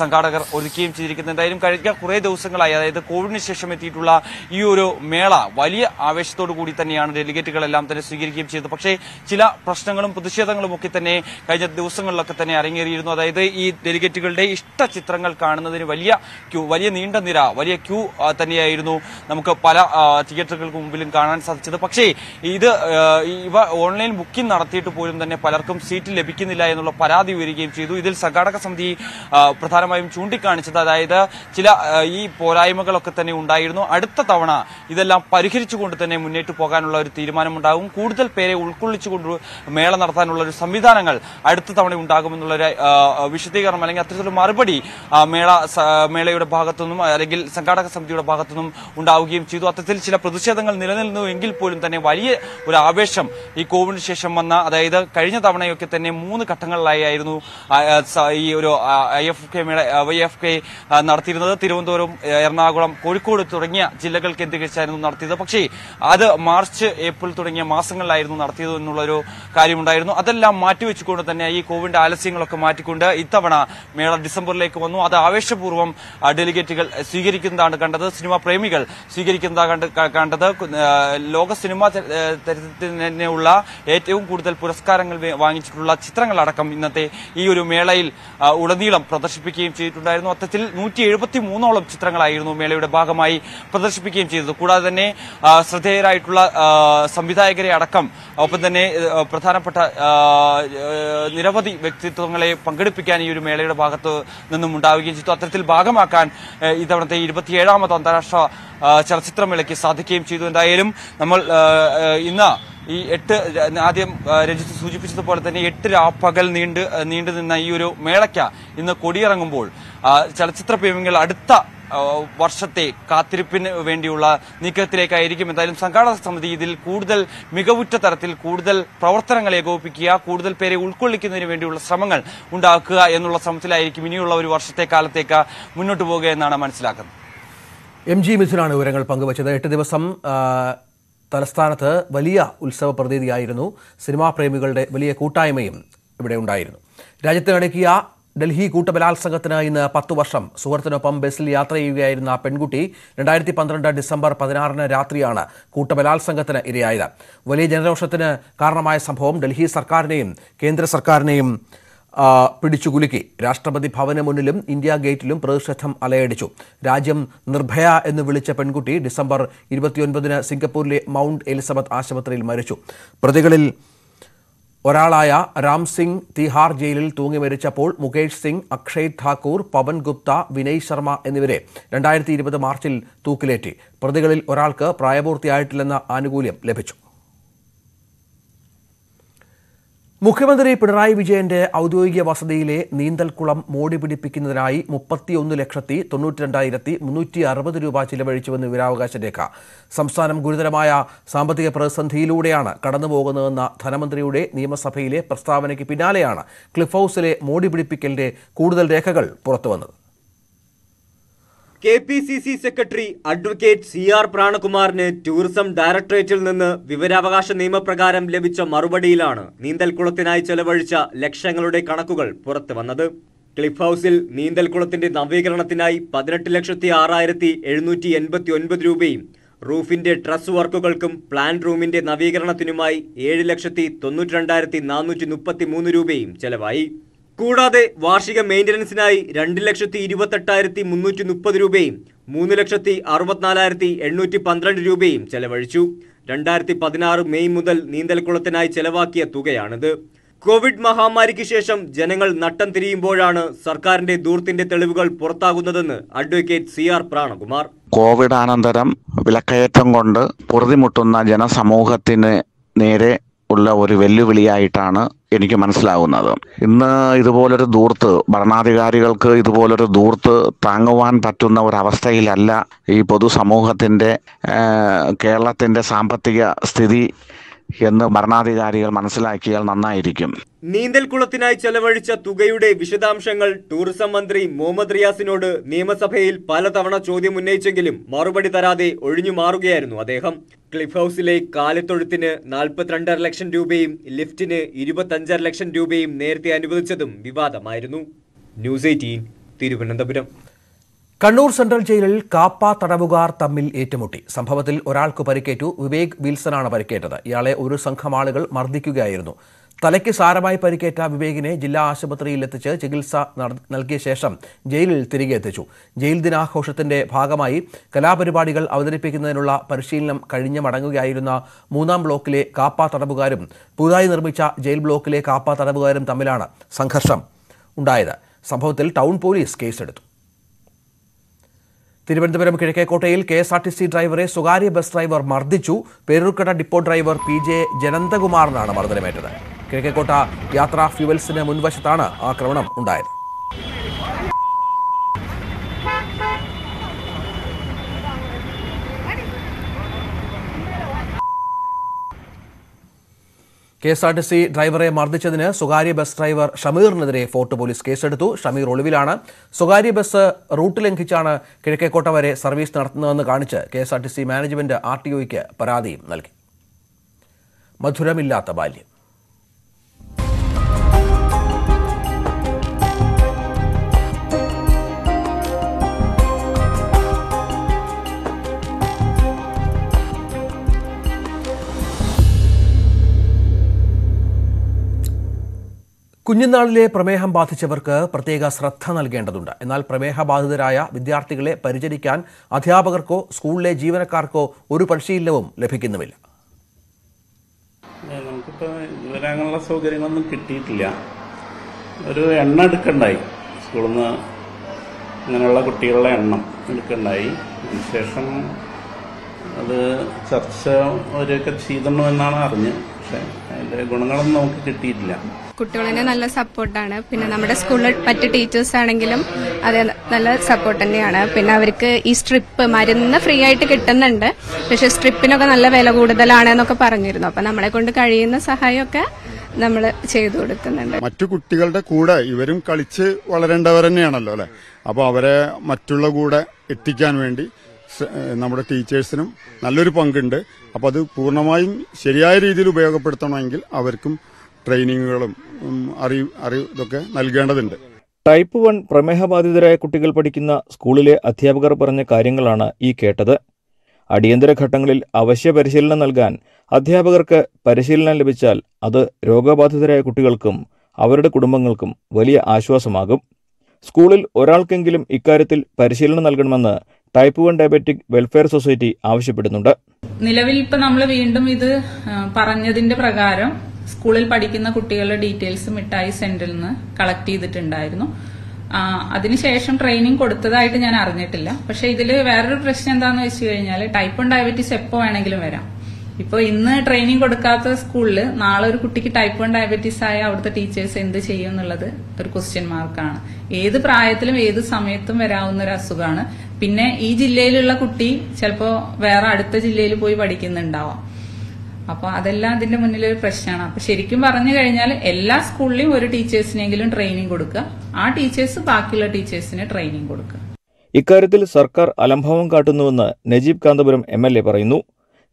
S11: സംഘാടകർ ഒരുക്കുകയും ചെയ്തിരിക്കുന്നത് എന്തായാലും കഴിഞ്ഞ കുറേ ദിവസങ്ങളായി അതായത് കോവിഡിന് ശേഷം എത്തിയിട്ടുള്ള ഈ ഒരു മേള വലിയ ആവേശത്തോടു കൂടി തന്നെയാണ് ഡെലിഗേറ്റുകളെല്ലാം തന്നെ സ്വീകരിക്കുകയും ചെയ്തത് പക്ഷേ ചില പ്രശ്നങ്ങളും പ്രതിഷേധങ്ങളും ഒക്കെ തന്നെ കഴിഞ്ഞ ദിവസങ്ങളിലൊക്കെ തന്നെ അരങ്ങേറിയിരുന്നു അതായത് ഈ ഡെലിഗേറ്റുകളുടെ ഇഷ്ട ചിത്രങ്ങൾ കാണുന്നതിന് വലിയ ക്യൂ വലിയ നീണ്ട നിര വലിയ ക്യൂ തന്നെയായിരുന്നു നമുക്ക് പല തിയേറ്ററുകൾക്ക് മുമ്പിലും കാണാൻ സാധിച്ചത് പക്ഷേ ഇത് ഇവ ഓൺലൈൻ ബുക്കിംഗ് നടത്തിയിട്ട് പോലും തന്നെ പലർക്കും സീറ്റ് ലഭിക്കുന്നില്ല എന്നുള്ള പരാതി ഉയരുകയും ചെയ്തു ഇതിൽ സംഘാടക സമിതി പ്രധാനമായും ചൂണ്ടിക്കാണിച്ചത് അതായത് ചില ഈ പോരായ്മകളൊക്കെ തന്നെ ഉണ്ടായിരുന്നു അടുത്ത തവണ ഇതെല്ലാം പരിഹരിച്ചുകൊണ്ട് തന്നെ മുന്നേറ്റ് പോകാനുള്ള ഒരു തീരുമാനമുണ്ടാകും കൂടുതൽ പേരെ ഉൾക്കൊള്ളിച്ചുകൊണ്ട് മേള നടത്താനുള്ള ഒരു സംവിധാനങ്ങൾ അടുത്ത തവണ ഉണ്ടാകുമെന്നുള്ള ഒരു വിശദീകരണം അല്ലെങ്കിൽ അത്തരത്തിലുള്ള മറുപടി മേള മേളയുടെ ഭാഗത്തുനിന്നും അല്ലെങ്കിൽ സംഘാടക സമിതിയുടെ ഭാഗത്തുനിന്നും ഉണ്ടാവുകയും ചെയ്തു അത്തരത്തിൽ ചില പ്രതിഷേധങ്ങൾ നിലനിന്നു എങ്കിൽ പോലും തന്നെ വലിയ ഒരു ആവേശം ഈ കോവിഡിന് ശേഷം വന്ന അതായത് കഴിഞ്ഞ തവണയൊക്കെ തന്നെ മൂന്ന് ഘട്ടങ്ങളിലായിരുന്നു ഈ ഒരു I F K I F K നടത്തിയിരുന്നത് തിരുവനന്തപുരം എറണാകുളം കോഴിക്കോട് തുടങ്ങിയ ജില്ലകൾ കേന്ദ്രീകരിച്ചായിരുന്നു നടത്തിയത് പക്ഷേ അത് മാർച്ച് ഏപ്രിൽ തുടങ്ങിയ മാസങ്ങളിലായിരുന്നു നടത്തിയത് എന്നുള്ളൊരു കാര്യമുണ്ടായിരുന്നു അതെല്ലാം മാറ്റിവെച്ചുകൊണ്ട് തന്നെ ഈ കോവിഡ് ആലസ്യങ്ങളൊക്കെ മാറ്റിക്കൊണ്ട് ഇത്തവണ മേള ഡിസംബറിലേക്ക് വന്നു അത് ആവേശപൂർവ്വം ഡെലിഗേറ്റുകൾ സ്വീകരിക്കുന്നതാണ് കണ്ടത് സിനിമാ പ്രേമികൾ സ്വീകരിക്കും കൂടിയിരിക്കുന്നത് കണ്ട് കണ്ടത് ലോക സിനിമാ ചരിത്രത്തിനുള്ള ഏറ്റവും കൂടുതൽ പുരസ്കാരങ്ങൾ വാങ്ങിച്ചിട്ടുള്ള ചിത്രങ്ങളടക്കം ഇന്നത്തെ ഈ ഒരു മേളയിൽ ഉടനീളം പ്രദർശിപ്പിക്കുകയും ചെയ്തിട്ടുണ്ടായിരുന്നു മൊത്തത്തിൽ നൂറ്റി എഴുപത്തി മൂന്നോളം ചിത്രങ്ങളായിരുന്നു മേളയുടെ ഭാഗമായി പ്രദർശിപ്പിക്കുകയും ചെയ്തത് കൂടാതെ തന്നെ ശ്രദ്ധേയരായിട്ടുള്ള സംവിധായകരെ അടക്കം ഒപ്പം തന്നെ പ്രധാനപ്പെട്ട നിരവധി വ്യക്തിത്വങ്ങളെ പങ്കെടുപ്പിക്കാൻ ഈ ഒരു മേളയുടെ ഭാഗത്ത് നിന്നും ഉണ്ടാവുകയും ചെയ്തു അത്തരത്തിൽ ഭാഗമാക്കാൻ ഇത്തവണത്തെ ഇരുപത്തിയേഴാമത് അന്താരാഷ്ട്ര ചലച്ചിത്ര ചിത്രമേളയ്ക്ക് സാധിക്കുകയും ചെയ്തു എന്തായാലും നമ്മൾ ഇന്ന് ഈ എട്ട് ആദ്യം രജിത് സൂചിപ്പിച്ചതുപോലെ തന്നെ എട്ട് പകൽ നീണ്ട് നീണ്ടു നിന്ന ഈ ഒരു മേളയ്ക്ക ഇന്ന് കൊടിയിറങ്ങുമ്പോൾ ചലച്ചിത്ര പ്രേമികൾ അടുത്ത വർഷത്തെ കാത്തിരിപ്പിന് വേണ്ടിയുള്ള നീക്കത്തിലേക്കായിരിക്കും എന്തായാലും സംഘാടക സമിതി ഇതിൽ കൂടുതൽ മികവുറ്റ തരത്തിൽ കൂടുതൽ പ്രവർത്തനങ്ങൾ ഏകോപിപ്പിക്കുക കൂടുതൽ പേരെ ഉൾക്കൊള്ളിക്കുന്നതിന് വേണ്ടിയുള്ള ശ്രമങ്ങൾ ഉണ്ടാക്കുക എന്നുള്ള ശ്രമത്തിലായിരിക്കും ഇനിയുള്ള ഒരു വർഷത്തെ കാലത്തേക്ക് മുന്നോട്ട് പോകുക എന്നാണ് മനസ്സിലാക്കുന്നത്
S1: എം ജി മിഥുനാണ് വിവരങ്ങൾ പങ്കുവച്ചത് എട്ട് ദിവസം തലസ്ഥാനത്ത് വലിയ ഉത്സവ പ്രതീതിയായിരുന്നു സിനിമാ പ്രേമികളുടെ വലിയ കൂട്ടായ്മയും ഇവിടെ ഉണ്ടായിരുന്നു രാജ്യത്ത് നടക്കിയ ഡൽഹി കൂട്ടബലാത്സംഗത്തിന് ഇന്ന് പത്തു വർഷം സുഹൃത്തിനൊപ്പം ബസ്സിൽ യാത്ര ചെയ്യുകയായിരുന്ന പെൺകുട്ടി രണ്ടായിരത്തി പന്ത്രണ്ട് ഡിസംബർ പതിനാറിന് രാത്രിയാണ് കൂട്ടബലാത്സംഗത്തിന് ഇരയായത് വലിയ ജനരോഷത്തിന് കാരണമായ സംഭവം ഡൽഹി സർക്കാരിനെയും കേന്ദ്ര സർക്കാരിനെയും പിടിച്ചുകുലുക്കി രാഷ്ട്രപതി ഭവന മുന്നിലും ഇന്ത്യ ഗേറ്റിലും പ്രതിഷേധം അലയടിച്ചു രാജ്യം നിർഭയ എന്ന് വിളിച്ച പെൺകുട്ടി ഡിസംബർ ഇരുപത്തിയൊൻപതിന് സിംഗപ്പൂരിലെ മൗണ്ട് എലിസബത്ത് ആശുപത്രിയിൽ മരിച്ചു പ്രതികളിൽ ഒരാളായ രാം സിംഗ് തിഹാർ ജയിലിൽ തൂങ്ങി മരിച്ചപ്പോൾ മുകേഷ് സിംഗ് അക്ഷയ് ഠാക്കൂർ പവൻ ഗുപ്ത വിനയ് ശർമ്മ എന്നിവരെ രണ്ടായിരത്തി ഇരുപത് മാർച്ചിൽ തൂക്കിലേറ്റി പ്രതികളിൽ ഒരാൾക്ക് പ്രായപൂർത്തിയായിട്ടില്ലെന്ന ആനുകൂല്യം ലഭിച്ചു മുഖ്യമന്ത്രി പിണറായി വിജയന്റെ ഔദ്യോഗിക വസതിയിലെ നീന്തൽക്കുളം മോടി പിടിപ്പിക്കുന്നതിനായി മുപ്പത്തിയൊന്ന് ലക്ഷത്തി രണ്ടായിരത്തി മുന്നൂറ്റി അറുപത് രൂപ ചിലവഴിച്ചുവെന്ന് വിവരാവകാശ രേഖ സംസ്ഥാനം ഗുരുതരമായ സാമ്പത്തിക പ്രതിസന്ധിയിലൂടെയാണ് കടന്നുപോകുന്നതെന്ന ധനമന്ത്രിയുടെ നിയമസഭയിലെ പ്രസ്താവനയ്ക്ക് പിന്നാലെയാണ് ക്ലിഫ് ഹൌസിലെ മോടി പിടിപ്പിക്കലിന്റെ കൂടുതൽ രേഖകൾ പുറത്തുവന്നത്
S5: K P C C secretary advocate C R പ്രാണകുമാറിന് ടൂറിസം ഡയറക്ടറേറ്റിൽ നിന്ന് വിവരാവകാശ നിയമപ്രകാരം ലഭിച്ച മറുപടിയിലാണ് നീന്തൽക്കുളത്തിനായി ചെലവഴിച്ച ലക്ഷങ്ങളുടെ കണക്കുകൾ പുറത്തു വന്നത് ക്ലിഫ് ഹൗസിൽ നീന്തൽക്കുളത്തിന്റെ നവീകരണത്തിനായി പതിനെട്ട് ലക്ഷത്തി ആറായിരത്തി എഴുന്നൂറ്റി എൺപത്തി ഒൻപത് രൂപയും റൂഫിന്റെ ട്രസ് വർക്കുകൾക്കും പ്ലാൻ റൂമിന്റെ നവീകരണത്തിനുമായി ഏഴ് ലക്ഷത്തി തൊണ്ണൂറ്റി രണ്ടായിരത്തി നാനൂറ്റി മുപ്പത്തി മൂന്ന് രൂപയും ചെലവായി കൂടാതെ വാർഷിക മെയിൻ്റനൻസിനായി രണ്ട് ലക്ഷത്തി ഇരുപത്തെട്ടായിരത്തി മുന്നൂറ്റി മുപ്പത് രൂപയും മൂന്ന് ലക്ഷത്തി അറുപത്തിനാലായിരത്തി എണ്ണൂറ്റി പന്ത്രണ്ട് രൂപയും ചെലവഴിച്ചു രണ്ടായിരത്തി പതിനാറ് മെയ് മുതൽ നീന്തൽക്കുളത്തിനായി ചെലവാക്കിയ തുകയാണിത് കോവിഡ് മഹാമാരിക്ക് ശേഷം ജനങ്ങൾ നട്ടം തിരിയുമ്പോഴാണ് സർക്കാരിന്റെ ദൂർത്തിന്റെ തെളിവുകൾ പുറത്താകുന്നതെന്ന് advocate C R Pranakumar
S7: Covid അനന്തരം വിലക്കയറ്റം കൊണ്ട് പൊറുതിമുട്ടുന്ന
S1: ജനസമൂഹത്തിന് നേരെ ഉള്ള ഒരു വെല്ലുവിളിയായിട്ടാണ് എനിക്ക് മനസ്സിലാവുന്നത് ഇന്ന് ഇതുപോലൊരു ദൂർത്ത് ഭരണാധികാരികൾക്ക് ഇതുപോലൊരു ദൂർത്ത് താങ്ങുവാൻ പറ്റുന്ന ഒരവസ്ഥയിലല്ല ഈ പൊതുസമൂഹത്തിൻ്റെ കേരളത്തിൻ്റെ സാമ്പത്തിക സ്ഥിതി എന്ന് ഭരണാധികാരികൾ മനസ്സിലാക്കിയാൽ നന്നായിരിക്കും
S5: കുളത്തിനായി ചെലവഴിച്ച തുകയുടെ വിശദാംശങ്ങൾ ടൂറിസം മന്ത്രി മുഹമ്മദ് റിയാസിനോട് നിയമസഭയിൽ പലതവണ ചോദ്യം ഉന്നയിച്ചെങ്കിലും മറുപടി തരാതെ ഒഴിഞ്ഞു മാറുകയായിരുന്നു അദ്ദേഹം ക്ലിഫ് ഹൗസിലെ കാലിത്തൊഴുത്തിന് നാൽപ്പത്തിരണ്ടര ലക്ഷം രൂപയും ലിഫ്റ്റിന് ഇരുപത്തഞ്ചര ലക്ഷം രൂപയും നേരത്തെ അനുവദിച്ചതും വിവാദമായിരുന്നു news eighteen Thiruvananthapuram
S1: Kannur central ജയിലിൽ കാപ്പ തടവുകാർ തമ്മിൽ ഏറ്റുമുട്ടി സംഭവത്തിൽ ഒരാൾക്ക് പരിക്കേറ്റു വിവേക് വിൽസനാണ് പരിക്കേറ്റത് ഇയാളെ ഒരു സംഘം ആളുകൾ മർദ്ദിക്കുകയായിരുന്നു തലയ്ക്ക് സാരമായി പരിക്കേറ്റ വിവേകിനെ ജില്ലാ ആശുപത്രിയിൽ എത്തിച്ച് ചികിത്സ നൽകിയ ശേഷം ജയിലിൽ തിരികെ എത്തിച്ചു ജയിൽ ദിനാഘോഷത്തിന്റെ ഭാഗമായി കലാപരിപാടികൾ അവതരിപ്പിക്കുന്നതിനുള്ള പരിശീലനം കഴിഞ്ഞ മടങ്ങുകയായിരുന്ന മൂന്നാം ബ്ലോക്കിലെ കാപ്പ തടവുകാരും പുതുതായി നിർമ്മിച്ച ജയിൽ ബ്ലോക്കിലെ കാപ്പ തടവുകാരും തമ്മിലാണ് സംഘർഷം ഉണ്ടായത് സംഭവത്തിൽ ടൗൺ പോലീസ് കേസെടുത്തു തിരുവനന്തപുരം കിഴക്കേക്കോട്ടയിൽ K S R T C ഡ്രൈവറെ സ്വകാര്യ ബസ് ഡ്രൈവർ മർദ്ദിച്ചു Peroorkada depot driver P J ജനന്തകുമാറിനാണ് മർദ്ദനമേറ്റത് കിഴക്കേക്കോട്ട യാത്രാ ഫ്യൂവൽസിന് മുൻവശത്താണ് ആക്രമണം ഉണ്ടായത് K S R T C ഡ്രൈവറെ മർദ്ദിച്ചതിന് സ്വകാര്യ ബസ് ഡ്രൈവർ ഷമീറിനെതിരെ ഫോർട്ട് പോലീസ് കേസെടുത്തു ഷമീർ ഒളിവിലാണ് സ്വകാര്യ ബസ് റൂട്ട് ലംഘിച്ചാണ് കിഴക്കേക്കോട്ട വരെ സർവീസ് നടത്തുന്നതെന്ന് കാണിച്ച് K S R T C management R T ഒയ്ക്ക് പരാതിയും നൽകി മധുരമില്ലാത്ത ബാല്യം കുഞ്ഞുനാളിലെ പ്രമേഹം ബാധിച്ചവർക്ക് പ്രത്യേക ശ്രദ്ധ നൽകേണ്ടതുണ്ട് എന്നാൽ പ്രമേഹബാധിതരായ വിദ്യാർത്ഥികളെ പരിചരിക്കാൻ അധ്യാപകർക്കോ സ്കൂളിലെ ജീവനക്കാർക്കോ ഒരു പരിശീലനവും ലഭിക്കുന്നുമില്ല
S7: നമുക്കിപ്പോൾ അങ്ങനെയുള്ള സൗകര്യങ്ങളൊന്നും കിട്ടിയിട്ടില്ല ഒരു എണ്ണ എടുക്കണ്ടായി സ്കൂളിൽ നിന്ന് അങ്ങനെയുള്ള കുട്ടികളുടെ എണ്ണം എടുക്കണ്ടായി അതിനുശേഷം അത് ചർച്ച അവരൊക്കെ ചെയ്തണമെന്നാണ് അറിഞ്ഞ് പക്ഷെ അതിൻ്റെ ഗുണങ്ങളൊന്നും നമുക്ക് കിട്ടിയിട്ടില്ല
S4: കുട്ടികളെ നല്ല സപ്പോർട്ടാണ് പിന്നെ നമ്മുടെ സ്കൂളിൽ മറ്റ് ടീച്ചേഴ്സ് ആണെങ്കിലും അതെ നല്ല സപ്പോർട്ട് തന്നെയാണ് പിന്നെ അവർക്ക് ഈ സ്ട്രിപ്പ് മരുന്ന് ഫ്രീ ആയിട്ട് കിട്ടുന്നുണ്ട് പക്ഷെ സ്ട്രിപ്പിനൊക്കെ നല്ല വില കൂടുതലാണ് എന്നൊക്കെ പറഞ്ഞിരുന്നു അപ്പൊ നമ്മളെ കൊണ്ട് കഴിയുന്ന സഹായമൊക്കെ നമ്മൾ ചെയ്തു കൊടുക്കുന്നുണ്ട്
S7: മറ്റു കുട്ടികളുടെ കൂടെ ഇവരും കളിച്ച് വളരേണ്ടവർ തന്നെയാണല്ലോ അല്ലെ അപ്പോൾ അവരെ മറ്റുള്ള കൂടെ എത്തിക്കാൻ വേണ്ടി നമ്മുടെ ടീച്ചേഴ്സിനും നല്ലൊരു പങ്കുണ്ട് അപ്പോൾ അത് പൂർണ്ണമായും ശരിയായ രീതിയിൽ ഉപയോഗപ്പെടുത്തണമെങ്കിൽ അവർക്കും ട്രെയിനിങ്ങുകളും അറിവ്
S6: അറിവ് ഇതൊക്കെ നൽകേണ്ടതുണ്ട് ടൈപ്പ് വൺ പ്രമേഹബാധിതരായ കുട്ടികൾ പഠിക്കുന്ന സ്കൂളിലെ അധ്യാപകർ പറഞ്ഞ കാര്യങ്ങളാണ് ഈ കേട്ടത് അടിയന്തര ഘട്ടങ്ങളിൽ അവശ്യ പരിശീലനം നൽകാൻ അധ്യാപകർക്ക് പരിശീലനം ലഭിച്ചാൽ അത് രോഗബാധിതരായ കുട്ടികൾക്കും അവരുടെ കുടുംബങ്ങൾക്കും വലിയ ആശ്വാസമാകും സ്കൂളിൽ ഒരാൾക്കെങ്കിലും ഇക്കാര്യത്തിൽ പരിശീലനം നൽകണമെന്ന് type one diabetic welfare society ആവശ്യപ്പെടുന്നുണ്ട്
S4: നിലവിൽ ഇപ്പൊ നമ്മൾ വീണ്ടും ഇത് പറഞ്ഞതിന്റെ പ്രകാരം സ്കൂളിൽ പഠിക്കുന്ന കുട്ടികളുടെ ഡീറ്റെയിൽസ് മിഠായി സെന്ററിൽ നിന്ന് കളക്ട് ചെയ്തിട്ടുണ്ടായിരുന്നു അതിനുശേഷം ട്രെയിനിങ് കൊടുത്തതായിട്ട് ഞാൻ അറിഞ്ഞിട്ടില്ല പക്ഷെ ഇതിൽ വേറൊരു പ്രശ്നം എന്താണെന്ന് വെച്ച് കഴിഞ്ഞാൽ ടൈപ്പ് വൺ ഡയബറ്റീസ് എപ്പോൾ വേണമെങ്കിലും വരാം ഇപ്പോൾ ഇന്ന് ട്രെയിനിങ് കൊടുക്കാത്ത സ്കൂളിൽ നാളെ ഒരു കുട്ടിക്ക് ടൈപ്പ് വൺ ഡയബറ്റീസ് ആയ അവിടുത്തെ ടീച്ചേഴ്സ് എന്ത് ചെയ്യും എന്നുള്ളത് ഒരു ക്വസ്റ്റ്യൻ മാർക്കാണ് ഏത് പ്രായത്തിലും ഏത് സമയത്തും വരാവുന്ന ഒരു അസുഖമാണ് പിന്നെ ഈ ജില്ലയിലുള്ള കുട്ടി ചിലപ്പോൾ വേറെ അടുത്ത ജില്ലയിൽ പോയി പഠിക്കുന്നുണ്ടാവാം അപ്പോൾ അതെല്ലാം അതിന്റെ മുന്നിൽ ഒരു പ്രശ്നമാണ് അപ്പൊ ശരിക്കും പറഞ്ഞു കഴിഞ്ഞാൽ എല്ലാ സ്കൂളിലും ഒരു ടീച്ചേഴ്സിനെങ്കിലും ട്രെയിനിങ് കൊടുക്കുക ആ ടീച്ചേഴ്സ് ബാക്കിയുള്ള ടീച്ചേഴ്സിന് ട്രെയിനിങ് കൊടുക്കുക
S6: ഇക്കാര്യത്തിൽ സർക്കാർ അലംഭാവം കാട്ടുന്നുവെന്ന് Najeeb Kanthapuram M L A പറയുന്നു